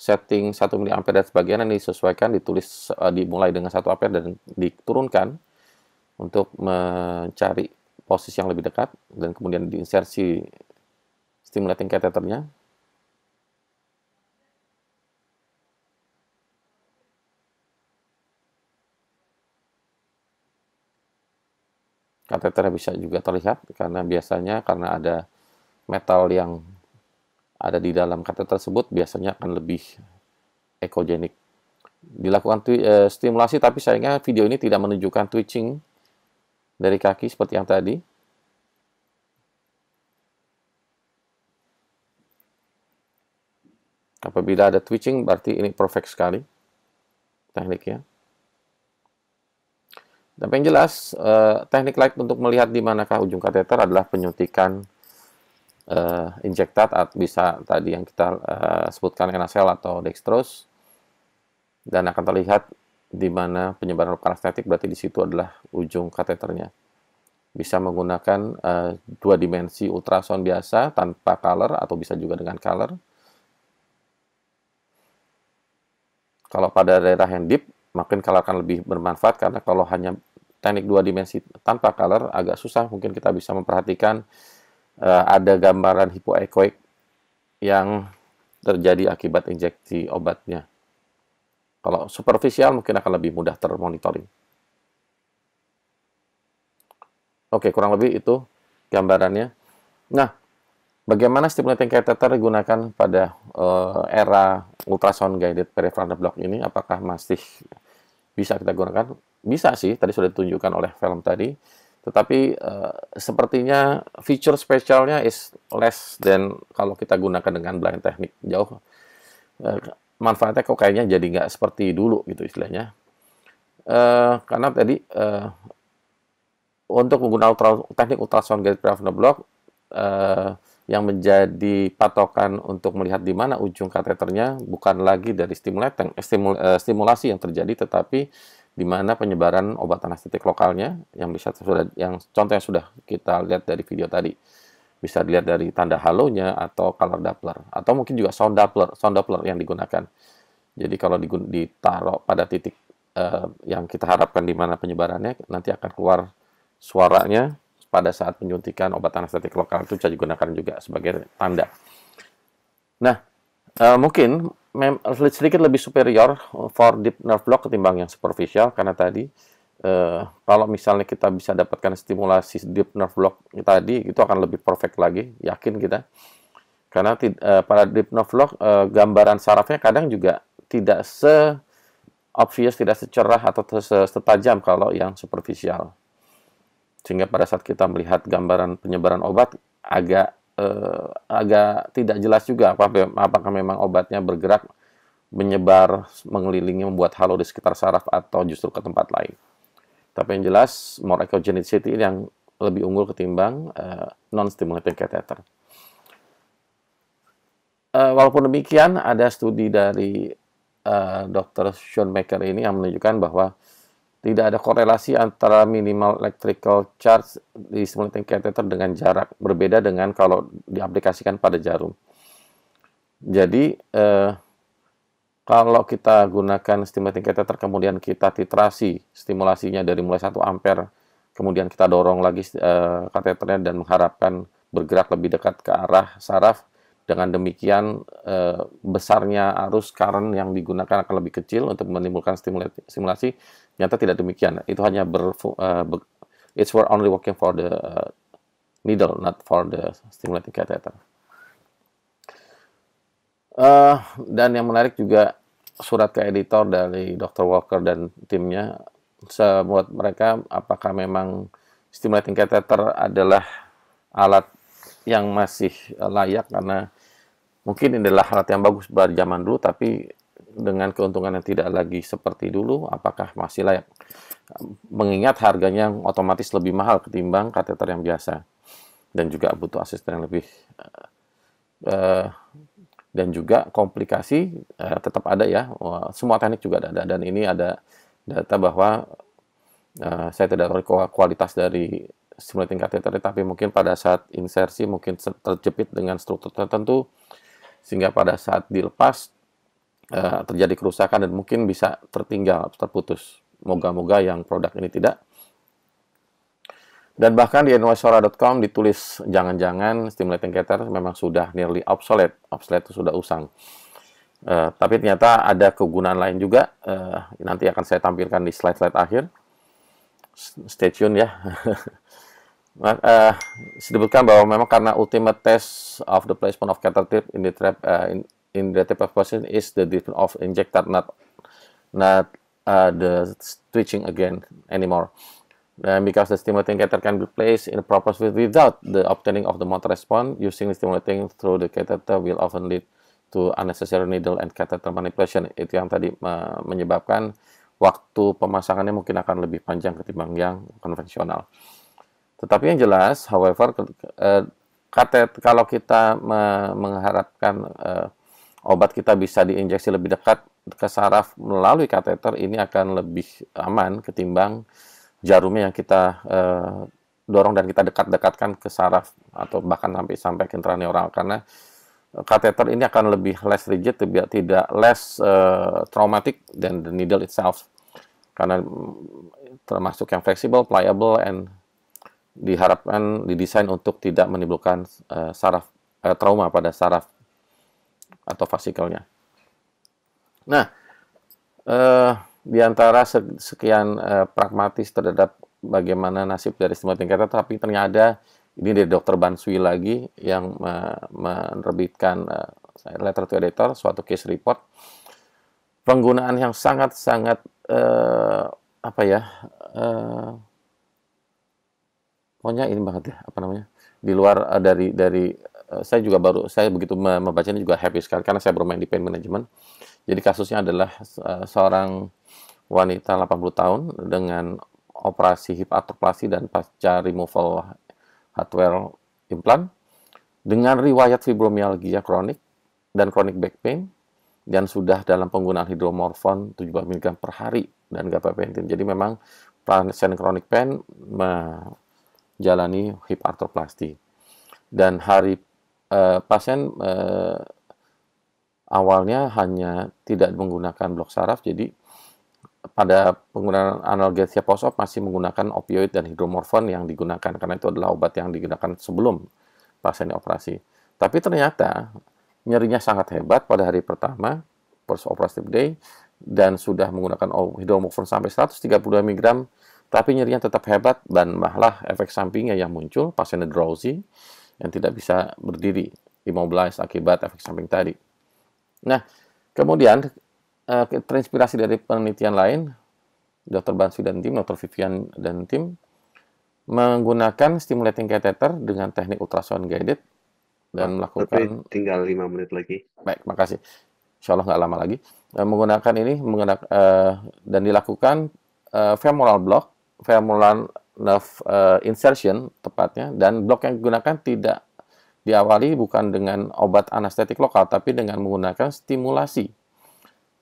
setting 1 mA dan sebagian yang disesuaikan ditulis uh, dimulai dengan 1 ampere dan diturunkan untuk mencari posisi yang lebih dekat dan kemudian diinsersi stimulating catheternya kateter bisa juga terlihat karena biasanya karena ada metal yang ada di dalam kateter tersebut biasanya akan lebih ekogenik. Dilakukan eh, stimulasi tapi sayangnya video ini tidak menunjukkan twitching dari kaki seperti yang tadi. Apabila ada twitching berarti ini perfect sekali tekniknya. Tapi yang jelas, eh, teknik lain untuk melihat di manakah ujung kateter adalah penyuntikan eh, injektat atau bisa tadi yang kita eh, sebutkan enasel atau dextrose dan akan terlihat di mana penyebaran parasinetik berarti di situ adalah ujung kateternya. Bisa menggunakan uh, dua dimensi ultrason biasa tanpa color atau bisa juga dengan color. Kalau pada daerah yang deep makin kalau akan lebih bermanfaat karena kalau hanya teknik dua dimensi tanpa color agak susah mungkin kita bisa memperhatikan uh, ada gambaran hipoekoik yang terjadi akibat injeksi obatnya. Kalau superficial mungkin akan lebih mudah termonitoring. Oke, kurang lebih itu gambarannya. Nah, Bagaimana stimulating catheter digunakan pada uh, era ultrasound guided peripheral block ini? Apakah masih bisa kita gunakan? Bisa sih, tadi sudah ditunjukkan oleh film tadi. Tetapi uh, sepertinya feature spesialnya is less than kalau kita gunakan dengan blind teknik jauh. Uh, manfaatnya kok kayaknya jadi nggak seperti dulu gitu istilahnya. Uh, karena tadi uh, untuk menggunakan ultra, teknik ultrasound guided peripheral block uh, yang menjadi patokan untuk melihat di mana ujung kateternya bukan lagi dari stimulating, eh, stimul, uh, stimulasi yang terjadi, tetapi di mana penyebaran obat anestetik lokalnya yang bisa sudah yang contoh yang sudah kita lihat dari video tadi bisa dilihat dari tanda halonya atau color doppler atau mungkin juga sound doppler sound doppler yang digunakan jadi kalau ditaruh pada titik uh, yang kita harapkan di mana penyebarannya nanti akan keluar suaranya pada saat penyuntikan obat anestetik lokal itu bisa digunakan juga sebagai tanda. Nah, uh, mungkin mem sedikit lebih superior for deep nerve block ketimbang yang superficial karena tadi uh, kalau misalnya kita bisa dapatkan stimulasi deep nerve block tadi itu akan lebih perfect lagi, yakin kita. Karena uh, pada deep nerve block uh, gambaran sarafnya kadang juga tidak se obvious, tidak secerah atau setajam kalau yang superficial. Sehingga pada saat kita melihat gambaran penyebaran obat agak eh, agak tidak jelas juga apakah, apakah memang obatnya bergerak menyebar mengelilingi membuat halo di sekitar saraf atau justru ke tempat lain. Tapi yang jelas more echogenicity ini yang lebih unggul ketimbang eh, non-stimulating catheter. eh, walaupun demikian, ada studi dari eh, Dr. Sean Maker ini yang menunjukkan bahwa tidak ada korelasi antara minimal electrical charge di simulating catheter dengan jarak berbeda dengan kalau diaplikasikan pada jarum. Jadi eh, kalau kita gunakan stimulating catheter kemudian kita titrasi stimulasinya dari mulai 1 ampere kemudian kita dorong lagi eh, dan mengharapkan bergerak lebih dekat ke arah saraf dengan demikian eh, besarnya arus current yang digunakan akan lebih kecil untuk menimbulkan stimulasi Nyata tidak demikian. Itu hanya ber, uh, eh, ber it's for only working for the uh, needle, not for the stimulating catheter. Uh, dan yang menarik juga surat ke editor dari Dr. Walker dan timnya, buat mereka apakah memang stimulating catheter adalah alat yang masih layak karena mungkin ini adalah alat yang bagus buat zaman dulu tapi dengan keuntungan yang tidak lagi seperti dulu, apakah masih layak? Mengingat harganya otomatis lebih mahal ketimbang kateter yang biasa, dan juga butuh asisten yang lebih, eh, eh, dan juga komplikasi eh, tetap ada ya. Semua teknik juga ada, dan ini ada data bahwa saya tidak tahu kualitas dari simulating kateter, tapi mungkin pada saat insersi mungkin terjepit dengan struktur tertentu, sehingga pada saat dilepas Eh, terjadi kerusakan dan mungkin bisa tertinggal, terputus. Moga-moga yang produk ini tidak. Dan bahkan di anwasora.com ditulis jangan-jangan stimulating catheter memang sudah nearly obsolete. Obsolete itu sudah usang. Uh, tapi ternyata ada kegunaan lain juga. Uh, nanti akan saya tampilkan di slide-slide akhir. Stay tune ya. uh, bahwa memang karena ultimate test of the placement of catheter tip in the trap uh, in, in the type of position is the difference of injector, not not uh, the switching again anymore. And uh, because the stimulating catheter can be placed in proper way without the obtaining of the motor response, using the stimulating through the catheter will often lead to unnecessary needle and catheter manipulation. Itu yang tadi uh, menyebabkan waktu pemasangannya mungkin akan lebih panjang ketimbang yang konvensional. Tetapi yang jelas, however, uh, katet, kalau kita me mengharapkan uh, obat kita bisa diinjeksi lebih dekat ke saraf melalui kateter ini akan lebih aman ketimbang jarumnya yang kita e, dorong dan kita dekat-dekatkan ke saraf atau bahkan sampai sampai ke intraneural karena eh, kateter ini akan lebih less rigid tidak tidak less e, traumatic than the needle itself karena mm, termasuk yang fleksibel, pliable and diharapkan didesain untuk tidak menimbulkan e, saraf e, trauma pada saraf atau fasikalnya. Nah, eh, di antara sekian eh, pragmatis terhadap bagaimana nasib dari semua tingkatan, tapi ternyata ini dari Dr. Banswi lagi yang eh, menerbitkan eh, letter to editor, suatu case report, penggunaan yang sangat-sangat eh, apa ya, eh, pokoknya ini banget ya, apa namanya, di luar eh, dari dari Eh, saya juga baru saya begitu membacanya juga happy sekali karena saya bermain di pain management. Jadi kasusnya adalah eh, seorang wanita 80 tahun dengan operasi hip atroplasi dan pasca removal hardware implant dengan riwayat fibromialgia kronik dan chronic back pain dan sudah dalam penggunaan hidromorfon 70 mg per hari dan gabapentin. Jadi memang pasien chronic pain menjalani hip arthroplasty dan hari Eh, pasien eh, awalnya hanya tidak menggunakan blok saraf, jadi pada penggunaan analgesia post-op masih menggunakan opioid dan hidromorfon yang digunakan karena itu adalah obat yang digunakan sebelum pasien operasi. Tapi ternyata nyerinya sangat hebat pada hari pertama post operative day dan sudah menggunakan hidromorfon sampai 132 mg tapi nyerinya tetap hebat dan malah efek sampingnya yang muncul pasiennya drowsy yang tidak bisa berdiri, immobilize akibat efek samping tadi. Nah, kemudian uh, terinspirasi dari penelitian lain, Dr. Bansu dan tim, Dr. Vivian dan tim, menggunakan stimulating catheter dengan teknik ultrasound guided dan oh, melakukan... tinggal 5 menit lagi. Baik, makasih. Insya Allah nggak lama lagi. Eh, menggunakan ini menggunakan, uh, dan dilakukan femoral block, femoral Love uh, insertion tepatnya dan blok yang digunakan tidak diawali bukan dengan obat anestetik lokal tapi dengan menggunakan stimulasi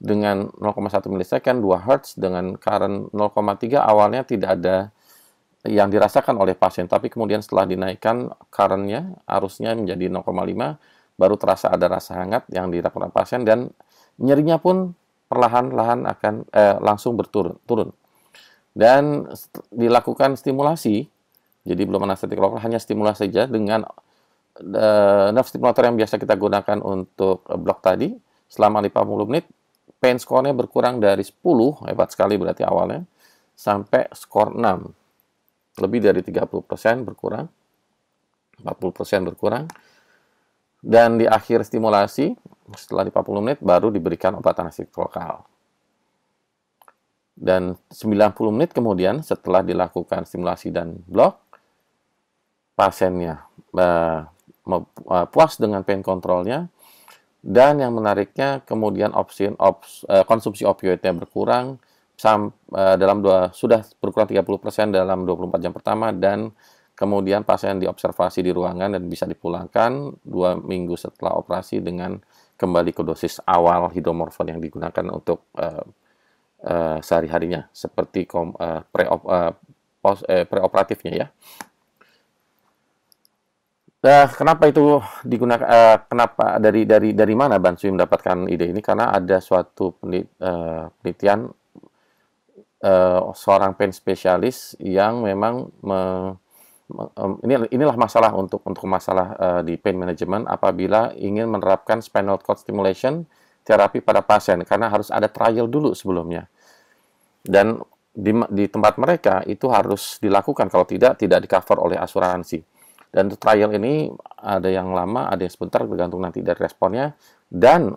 dengan 0,1 milisecond 2 Hz dengan current 0,3 awalnya tidak ada yang dirasakan oleh pasien tapi kemudian setelah dinaikkan currentnya arusnya menjadi 0,5 baru terasa ada rasa hangat yang dirasakan pasien dan nyerinya pun perlahan-lahan akan eh, langsung berturun turun dan dilakukan stimulasi. Jadi belum anestetik lokal, hanya stimulasi saja dengan uh, nerve stimulator yang biasa kita gunakan untuk blok tadi selama 50 menit. Pain skornya berkurang dari 10, hebat sekali berarti awalnya, sampai skor 6. Lebih dari 30% berkurang, 40% berkurang. Dan di akhir stimulasi, setelah 50 menit, baru diberikan obat anestetik lokal. Dan 90 menit kemudian setelah dilakukan simulasi dan blok, pasiennya uh, puas dengan pain controlnya dan yang menariknya kemudian opsi ops, uh, konsumsi opioidnya berkurang sam, uh, dalam dua sudah berkurang 30% dalam 24 jam pertama dan kemudian pasien diobservasi di ruangan dan bisa dipulangkan dua minggu setelah operasi dengan kembali ke dosis awal hidromorfon yang digunakan untuk uh, uh, sehari-harinya seperti kom, uh, pre-op, uh, eh, post, eh, preoperatifnya ya. Nah, kenapa itu digunakan? Uh, kenapa dari dari dari mana Bansui mendapatkan ide ini? Karena ada suatu penit, uh, penelitian uh, seorang pen spesialis yang memang me, um, ini inilah masalah untuk untuk masalah uh, di pain management apabila ingin menerapkan spinal cord stimulation terapi pada pasien karena harus ada trial dulu sebelumnya. Dan di, di tempat mereka itu harus dilakukan kalau tidak tidak di cover oleh asuransi. Dan trial ini ada yang lama, ada yang sebentar bergantung nanti dari responnya dan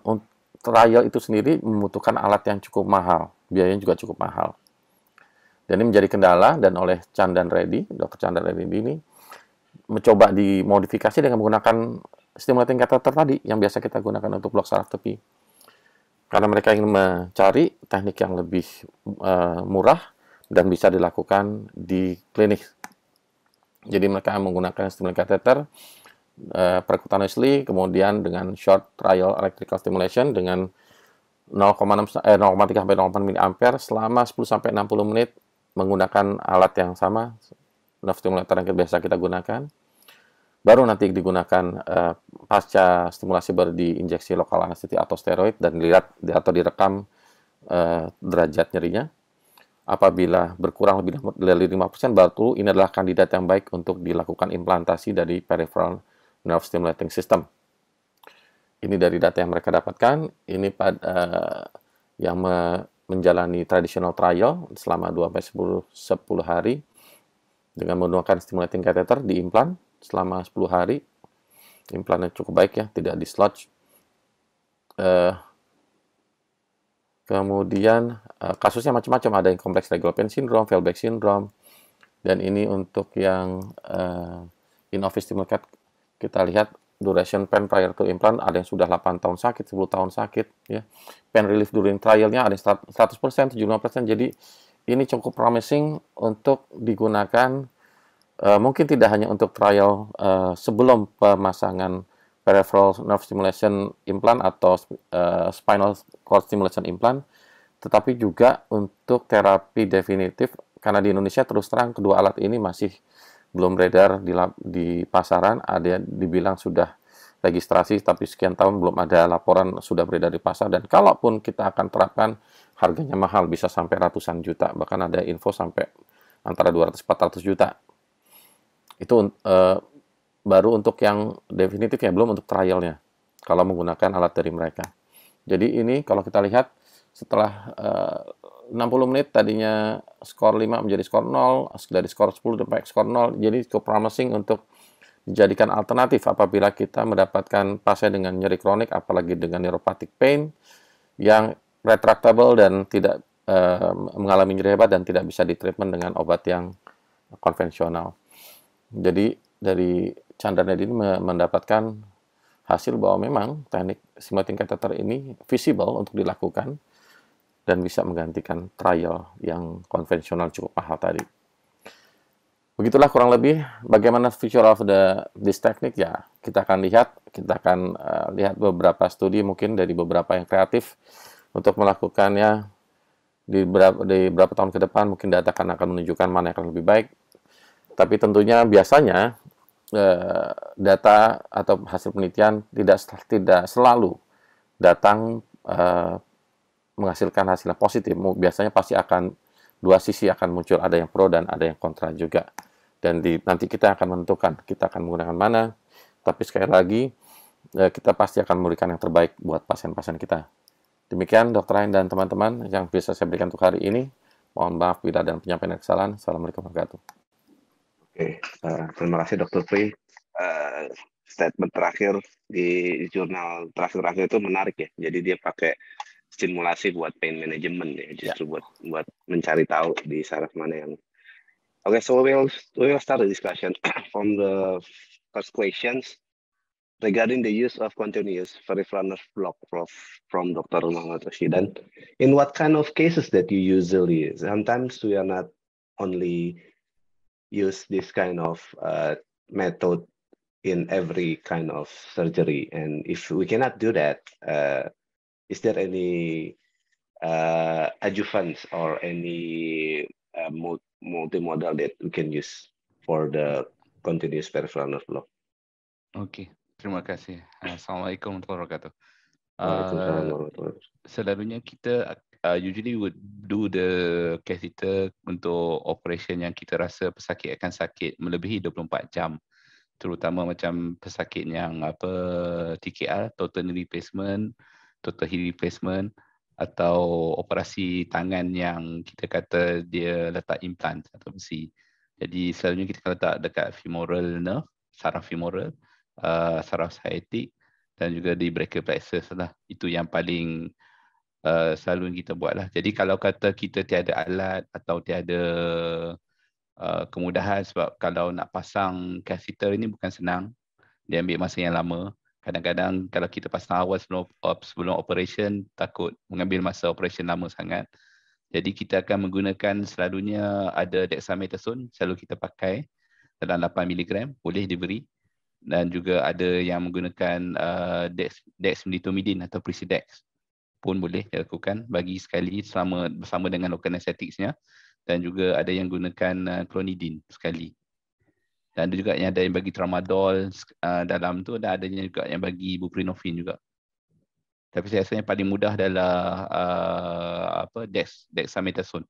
trial itu sendiri membutuhkan alat yang cukup mahal, biayanya juga cukup mahal. Dan ini menjadi kendala dan oleh Chandan Reddy, Dr. Chandan Reddy ini mencoba dimodifikasi dengan menggunakan stimulating catheter tadi yang biasa kita gunakan untuk blok saraf tepi karena mereka ingin mencari teknik yang lebih uh, murah dan bisa dilakukan di klinik. Jadi mereka menggunakan stimulasi catheter, uh, eh, percutaneously, kemudian dengan short trial electrical stimulation dengan 0,6 eh, 0,3 sampai 0,4 ampere selama 10 sampai 60 menit menggunakan alat yang sama nerve stimulator yang biasa kita gunakan baru nanti digunakan uh, pasca stimulasi baru diinjeksi lokal anestesi atau steroid dan dilihat atau direkam uh, derajat nyerinya. Apabila berkurang lebih dari 5%, baru ini adalah kandidat yang baik untuk dilakukan implantasi dari peripheral nerve stimulating system. Ini dari data yang mereka dapatkan, ini pada uh, eh, yang me menjalani traditional trial selama 2 10, 10 hari dengan menggunakan stimulating catheter di implant selama 10 hari implannya cukup baik ya tidak di eh, kemudian uh, kasusnya macam-macam ada yang kompleks regular pain syndrome, failback syndrome dan ini untuk yang uh, in office stimulus kita lihat duration pen prior to implant ada yang sudah 8 tahun sakit, 10 tahun sakit ya. Pain relief during trialnya ada yang 100%, 75%. Jadi ini cukup promising untuk digunakan Eh, mungkin tidak hanya untuk trial uh, sebelum pemasangan peripheral nerve stimulation implant atau uh, spinal cord stimulation implant, tetapi juga untuk terapi definitif karena di Indonesia terus terang kedua alat ini masih belum beredar di, di pasaran, ada yang dibilang sudah registrasi tapi sekian tahun belum ada laporan sudah beredar di pasar dan kalaupun kita akan terapkan harganya mahal bisa sampai ratusan juta bahkan ada info sampai antara 200 400 juta itu uh, baru untuk yang definitif ya, belum untuk trialnya. Kalau menggunakan alat dari mereka. Jadi ini kalau kita lihat setelah eh, uh, 60 menit tadinya skor 5 menjadi skor 0, dari skor 10 sampai skor 0, jadi cukup promising untuk dijadikan alternatif apabila kita mendapatkan pasien dengan nyeri kronik, apalagi dengan neuropathic pain yang retractable dan tidak uh, mengalami nyeri hebat dan tidak bisa ditreatment dengan obat yang konvensional. Jadi dari Chandra Nadi mendapatkan hasil bahwa memang teknik simulating catheter ini visible untuk dilakukan dan bisa menggantikan trial yang konvensional cukup mahal tadi. Begitulah kurang lebih bagaimana future of the this technique ya. Kita akan lihat, kita akan uh, lihat beberapa studi mungkin dari beberapa yang kreatif untuk melakukannya di beberapa, di beberapa tahun ke depan mungkin data akan akan menunjukkan mana yang akan lebih baik tapi tentunya biasanya eh, data atau hasil penelitian tidak tidak selalu datang eh, menghasilkan hasil yang positif. Biasanya pasti akan dua sisi akan muncul ada yang pro dan ada yang kontra juga. Dan di, nanti kita akan menentukan kita akan menggunakan mana. Tapi sekali lagi eh, kita pasti akan memberikan yang terbaik buat pasien-pasien kita. Demikian dokter lain dan teman-teman yang bisa saya berikan untuk hari ini. Mohon maaf bila ada penyampaian kesalahan. Assalamualaikum warahmatullahi wabarakatuh. Oke, uh, terima kasih Dr. Pri. Uh, statement terakhir di jurnal terakhir-terakhir itu menarik ya. Jadi dia pakai stimulasi buat pain management ya, ya. justru yeah. buat buat mencari tahu di saraf mana yang. Oke, okay, so we'll we'll start the discussion from the first questions regarding the use of continuous peripheral block prof, from Dr. Muhammad Rashidan. In what kind of cases that you usually? Sometimes we are not only use this kind of uh, method in every kind of surgery. And if we cannot do that, uh, is there any uh, adjuvants or any uh, multimodal that we can use for the continuous peripheral nerve block? okay. terima kasih. Assalamualaikum warahmatullahi wabarakatuh. Uh, kita uh, usually we would do the catheter untuk operation yang kita rasa pesakit akan sakit melebihi 24 jam terutama macam pesakit yang apa TKR total knee replacement total hip replacement atau operasi tangan yang kita kata dia letak implant atau besi jadi selalunya kita letak dekat femoral nerve saraf femoral uh, saraf sciatic dan juga di breaker plexus lah itu yang paling Eh, selalu kita buatlah. Jadi kalau kata kita tiada alat atau tiada uh, kemudahan sebab kalau nak pasang catheter ini bukan senang. Dia ambil masa yang lama. Kadang-kadang kalau kita pasang awal sebelum eh, sebelum operation takut mengambil masa operation lama sangat. Jadi kita akan menggunakan selalunya ada dexamethasone selalu kita pakai dalam 8 mg boleh diberi dan juga ada yang menggunakan uh, dex dexmedetomidine atau presidex pun boleh dilakukan bagi sekali selama bersama dengan local anesthetics-nya dan juga ada yang gunakan uh, clonidine sekali. Dan ada juga yang ada yang bagi tramadol uh, dalam tu dan ada juga yang bagi buprenorphine juga. Tapi saya rasa yang paling mudah adalah uh, apa dex dexamethasone.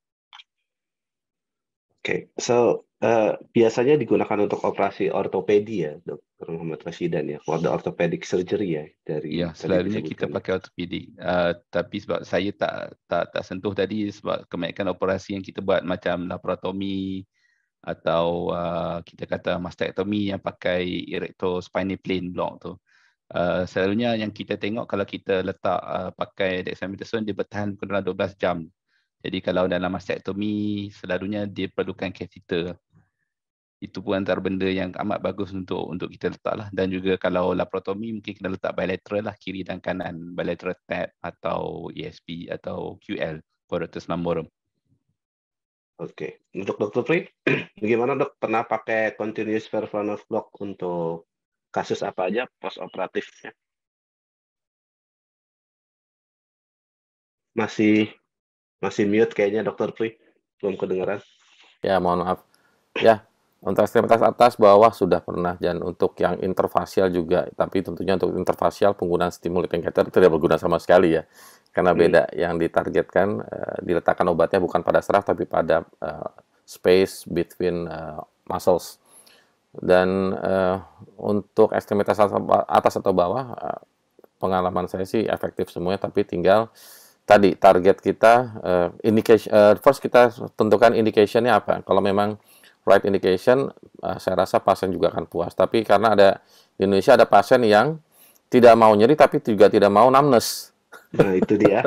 Okay, so Eh, biasanya digunakan untuk operasi ortopedi ya, Dokter Muhammad Rashidan ya, kalau ada orthopedic surgery ya dari. Ya, selalunya kita pakai ortopedi. Uh, tapi sebab saya tak tak tak sentuh tadi sebab kebanyakan operasi yang kita buat macam laparotomi atau uh, kita kata mastektomi yang pakai erecto spinal plane block tu. Uh, selalunya yang kita tengok kalau kita letak uh, pakai dexamethasone dia bertahan dalam 12 jam. Jadi kalau dalam mastectomy selalunya dia perlukan catheter. itu pun antara benda yang amat bagus untuk untuk kita letak lah dan juga kalau laparotomi mungkin kena letak bilateral lah kiri dan kanan bilateral tap atau ESP atau QL Quadratus Lumborum. Oke, okay. untuk Dr. Pri, bagaimana dok pernah pakai continuous perfusional block untuk kasus apa aja post operatifnya? Masih masih mute kayaknya Dr. Pri, belum kedengaran. Ya, mohon maaf. Ya, untuk ekstremitas atas bawah sudah pernah dan untuk yang interfasial juga, tapi tentunya untuk interfasial penggunaan stimulating catheter tidak berguna sama sekali ya. Karena hmm. beda yang ditargetkan uh, diletakkan obatnya bukan pada saraf tapi pada uh, space between uh, muscles. Dan uh, untuk ekstremitas atas atau bawah uh, pengalaman saya sih efektif semuanya tapi tinggal tadi target kita uh, indication uh, first kita tentukan indicationnya apa. Kalau memang right indication, uh, saya rasa pasien juga akan puas. Tapi karena ada di Indonesia ada pasien yang tidak mau nyeri tapi juga tidak mau numbness. Nah, itu dia.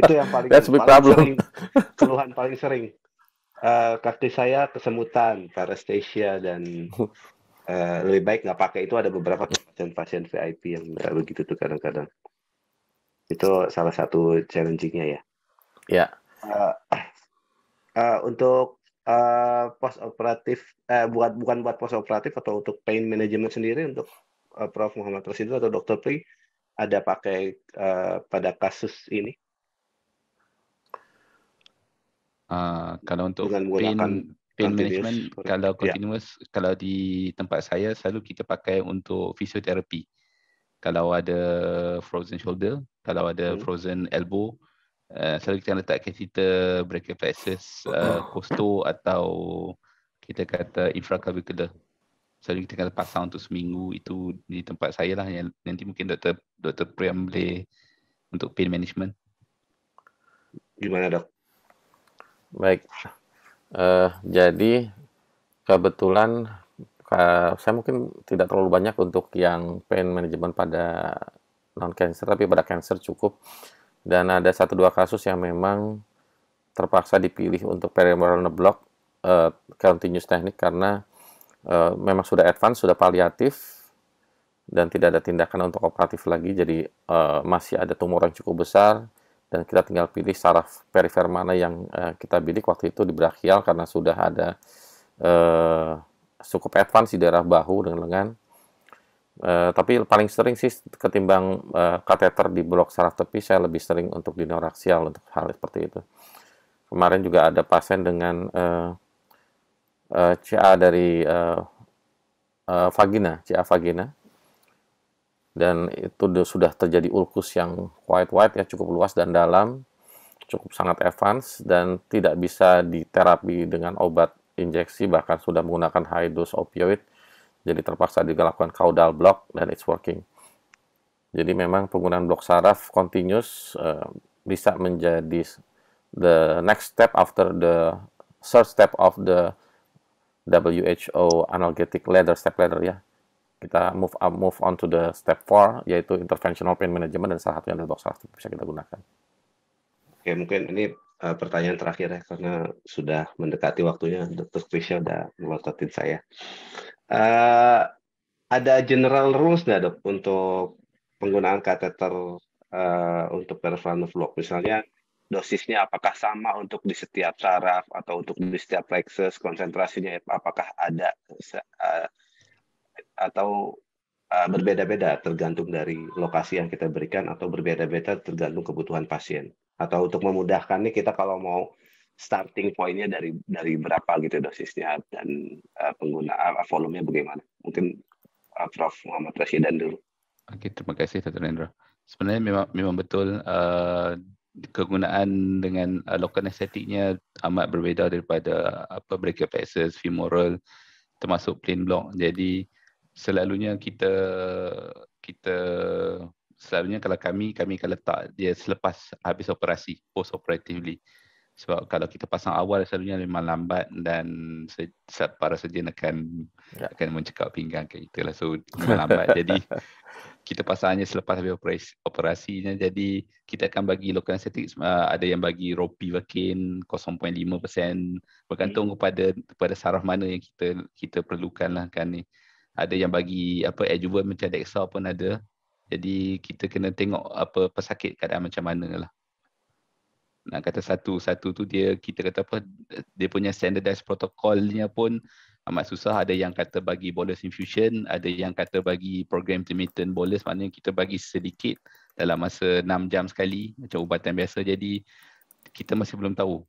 itu yang paling, That's paling problem. sering, keluhan paling sering. Uh, kaki saya kesemutan, parestesia dan uh, lebih baik nggak pakai itu ada beberapa pasien-pasien VIP yang nggak begitu tuh kadang-kadang. Itu salah satu challengingnya ya. Ya. Yeah. Uh, uh, untuk uh, post operatif uh, buat bukan buat post operatif atau untuk pain management sendiri untuk uh, Prof Muhammad Rasidu atau Dr. Pri ada pakai uh, pada kasus ini? Uh, kalau untuk pain, pain ya. continuous, management, sorry. kalau continuous, yeah. kalau di tempat saya selalu kita pakai untuk fisioterapi. Kalau ada frozen shoulder, kalau ada hmm. frozen elbow, Eh, selalu kita letakkan cerita breaker plexus uh, eh, costo oh. atau kita kata infraclavicular. Selalu kita kata pasang untuk seminggu itu di tempat saya lah yang nanti mungkin Dr. Dr. Priam boleh untuk pain management. Gimana dok? Baik. Uh, jadi kebetulan saya mungkin tidak terlalu banyak untuk yang pain management pada non cancer tapi pada cancer cukup. dan ada satu dua kasus yang memang terpaksa dipilih untuk perimeral block uh, eh, continuous teknik karena uh, memang sudah advance, sudah paliatif dan tidak ada tindakan untuk operatif lagi jadi uh, masih ada tumor yang cukup besar dan kita tinggal pilih saraf perifer mana yang uh, kita bidik waktu itu di brachial karena sudah ada uh, cukup advance di daerah bahu dengan lengan Eh, tapi paling sering sih ketimbang uh, kateter di blok saraf tepi saya lebih sering untuk di noraksial untuk hal seperti itu. Kemarin juga ada pasien dengan uh, eh, uh, CA dari uh, uh, vagina, CA vagina. Dan itu sudah terjadi ulkus yang wide-wide ya cukup luas dan dalam, cukup sangat advance dan tidak bisa diterapi dengan obat injeksi bahkan sudah menggunakan high dose opioid jadi terpaksa juga dilakukan caudal block dan it's working. Jadi memang penggunaan blok saraf continuous uh, bisa menjadi the next step after the third step of the WHO analgetic ladder step ladder ya. Kita move up, move on to the step 4 yaitu interventional pain management dan salah satunya adalah blok saraf bisa kita gunakan. Oke, mungkin ini uh, pertanyaan terakhir ya karena sudah mendekati waktunya Dr. Krisya sudah melototin saya. Uh, ada general rules nggak dok untuk penggunaan kateter uh, eh, untuk peripheral vlog? Misalnya dosisnya apakah sama untuk di setiap saraf atau untuk di setiap plexus? Konsentrasinya apakah ada uh, atau uh, berbeda-beda tergantung dari lokasi yang kita berikan atau berbeda-beda tergantung kebutuhan pasien? Atau untuk memudahkan nih kita kalau mau starting pointnya dari dari berapa gitu dosisnya dan uh, eh, penggunaan uh, eh, volumenya bagaimana? Mungkin uh, Prof Muhammad Rashid dulu. Oke, okay, terima kasih Dr. Nendro. Sebenarnya memang memang betul uh, kegunaan dengan uh, local anesthetiknya amat berbeza daripada apa brachiopexis, femoral termasuk plain block. Jadi selalunya kita kita selalunya kalau kami kami akan letak dia selepas habis operasi post operatively sebab kalau kita pasang awal selalunya memang lambat dan se- se- para sejen akan yeah. akan mencekak pinggang. ke kita lah. So memang lambat. jadi kita pasangnya selepas habis operasi, operasinya jadi kita akan bagi local anesthetic uh, eh, ada yang bagi ropi vakin 0.5% bergantung hmm. kepada kepada saraf mana yang kita kita perlukan lah kan ni. Ada yang bagi apa adjuvant macam Dexa pun ada. Jadi kita kena tengok apa pesakit keadaan macam mana lah nak kata satu-satu tu dia kita kata apa dia punya standardized protokolnya pun amat susah ada yang kata bagi bolus infusion ada yang kata bagi program intermittent bolus maknanya kita bagi sedikit dalam masa 6 jam sekali macam ubatan biasa jadi kita masih belum tahu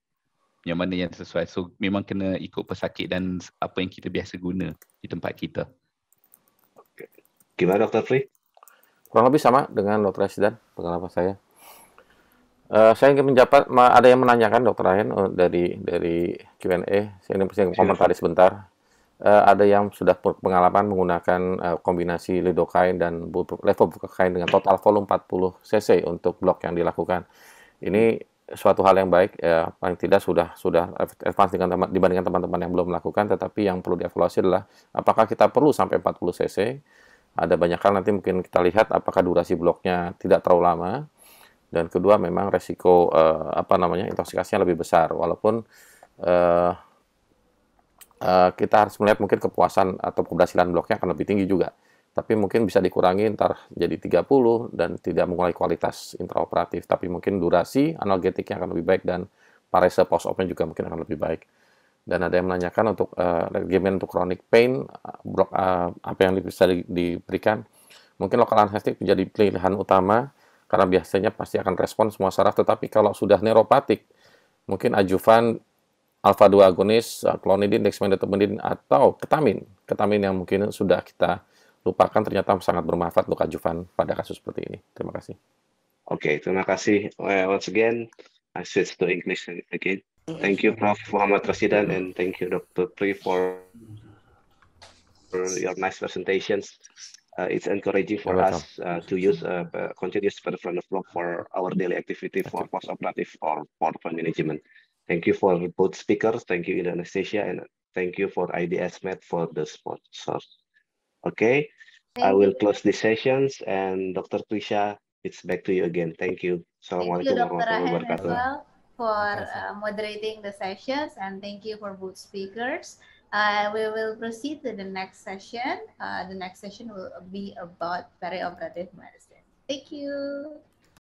yang mana yang sesuai so memang kena ikut pesakit dan apa yang kita biasa guna di tempat kita Gimana Dr. Free? Kurang lebih sama dengan Dr. Sidan, pengalaman saya. Uh, saya ingin menjawab. ada yang menanyakan Dokter Ryan uh, dari dari Q&A. Saya ingin, ingin komentari sebentar. Uh, ada yang sudah pengalaman menggunakan uh, kombinasi lidokain dan levofloxacin dengan total volume 40 cc untuk blok yang dilakukan. Ini suatu hal yang baik, ya, paling tidak sudah sudah advance dengan teman, dibandingkan teman-teman yang belum melakukan. Tetapi yang perlu dievaluasi adalah apakah kita perlu sampai 40 cc? Ada banyak hal nanti mungkin kita lihat apakah durasi bloknya tidak terlalu lama dan kedua memang resiko uh, apa namanya intoksikasinya lebih besar walaupun uh, uh, kita harus melihat mungkin kepuasan atau keberhasilan bloknya akan lebih tinggi juga tapi mungkin bisa dikurangi ntar jadi 30 dan tidak mengurangi kualitas intraoperatif tapi mungkin durasi analgetiknya akan lebih baik dan parese post opnya juga mungkin akan lebih baik dan ada yang menanyakan untuk uh, regimen untuk chronic pain blok uh, apa yang bisa di, diberikan mungkin lokal anestetik menjadi pilihan utama karena biasanya pasti akan respon semua saraf. Tetapi kalau sudah neuropatik, mungkin ajuvan alfa-2 agonis, klonidin, dexmedetomidin, atau ketamin. Ketamin yang mungkin sudah kita lupakan ternyata sangat bermanfaat untuk ajuvan pada kasus seperti ini. Terima kasih. Oke, okay, terima kasih. Well, once again, I switch to English again. Thank you, Prof. Muhammad Rasidan, and thank you, Dr. Pri, for your nice presentations. Uh, it's encouraging for us uh, to use uh, continuous peripheral flow for our daily activity for post-operative or for fund management. Thank you for both speakers. Thank you, Indonesia, and thank you for IDS Med for the sponsor. Okay, thank I will you. close the sessions and Dr. Krisha, it's back to you again. Thank you. Assalamualaikum warahmatullahi wabarakatuh. Well for uh, moderating the sessions and thank you for both speakers. Uh, we will proceed to the next session. Uh, the next session will be about perioperative medicine. Thank you.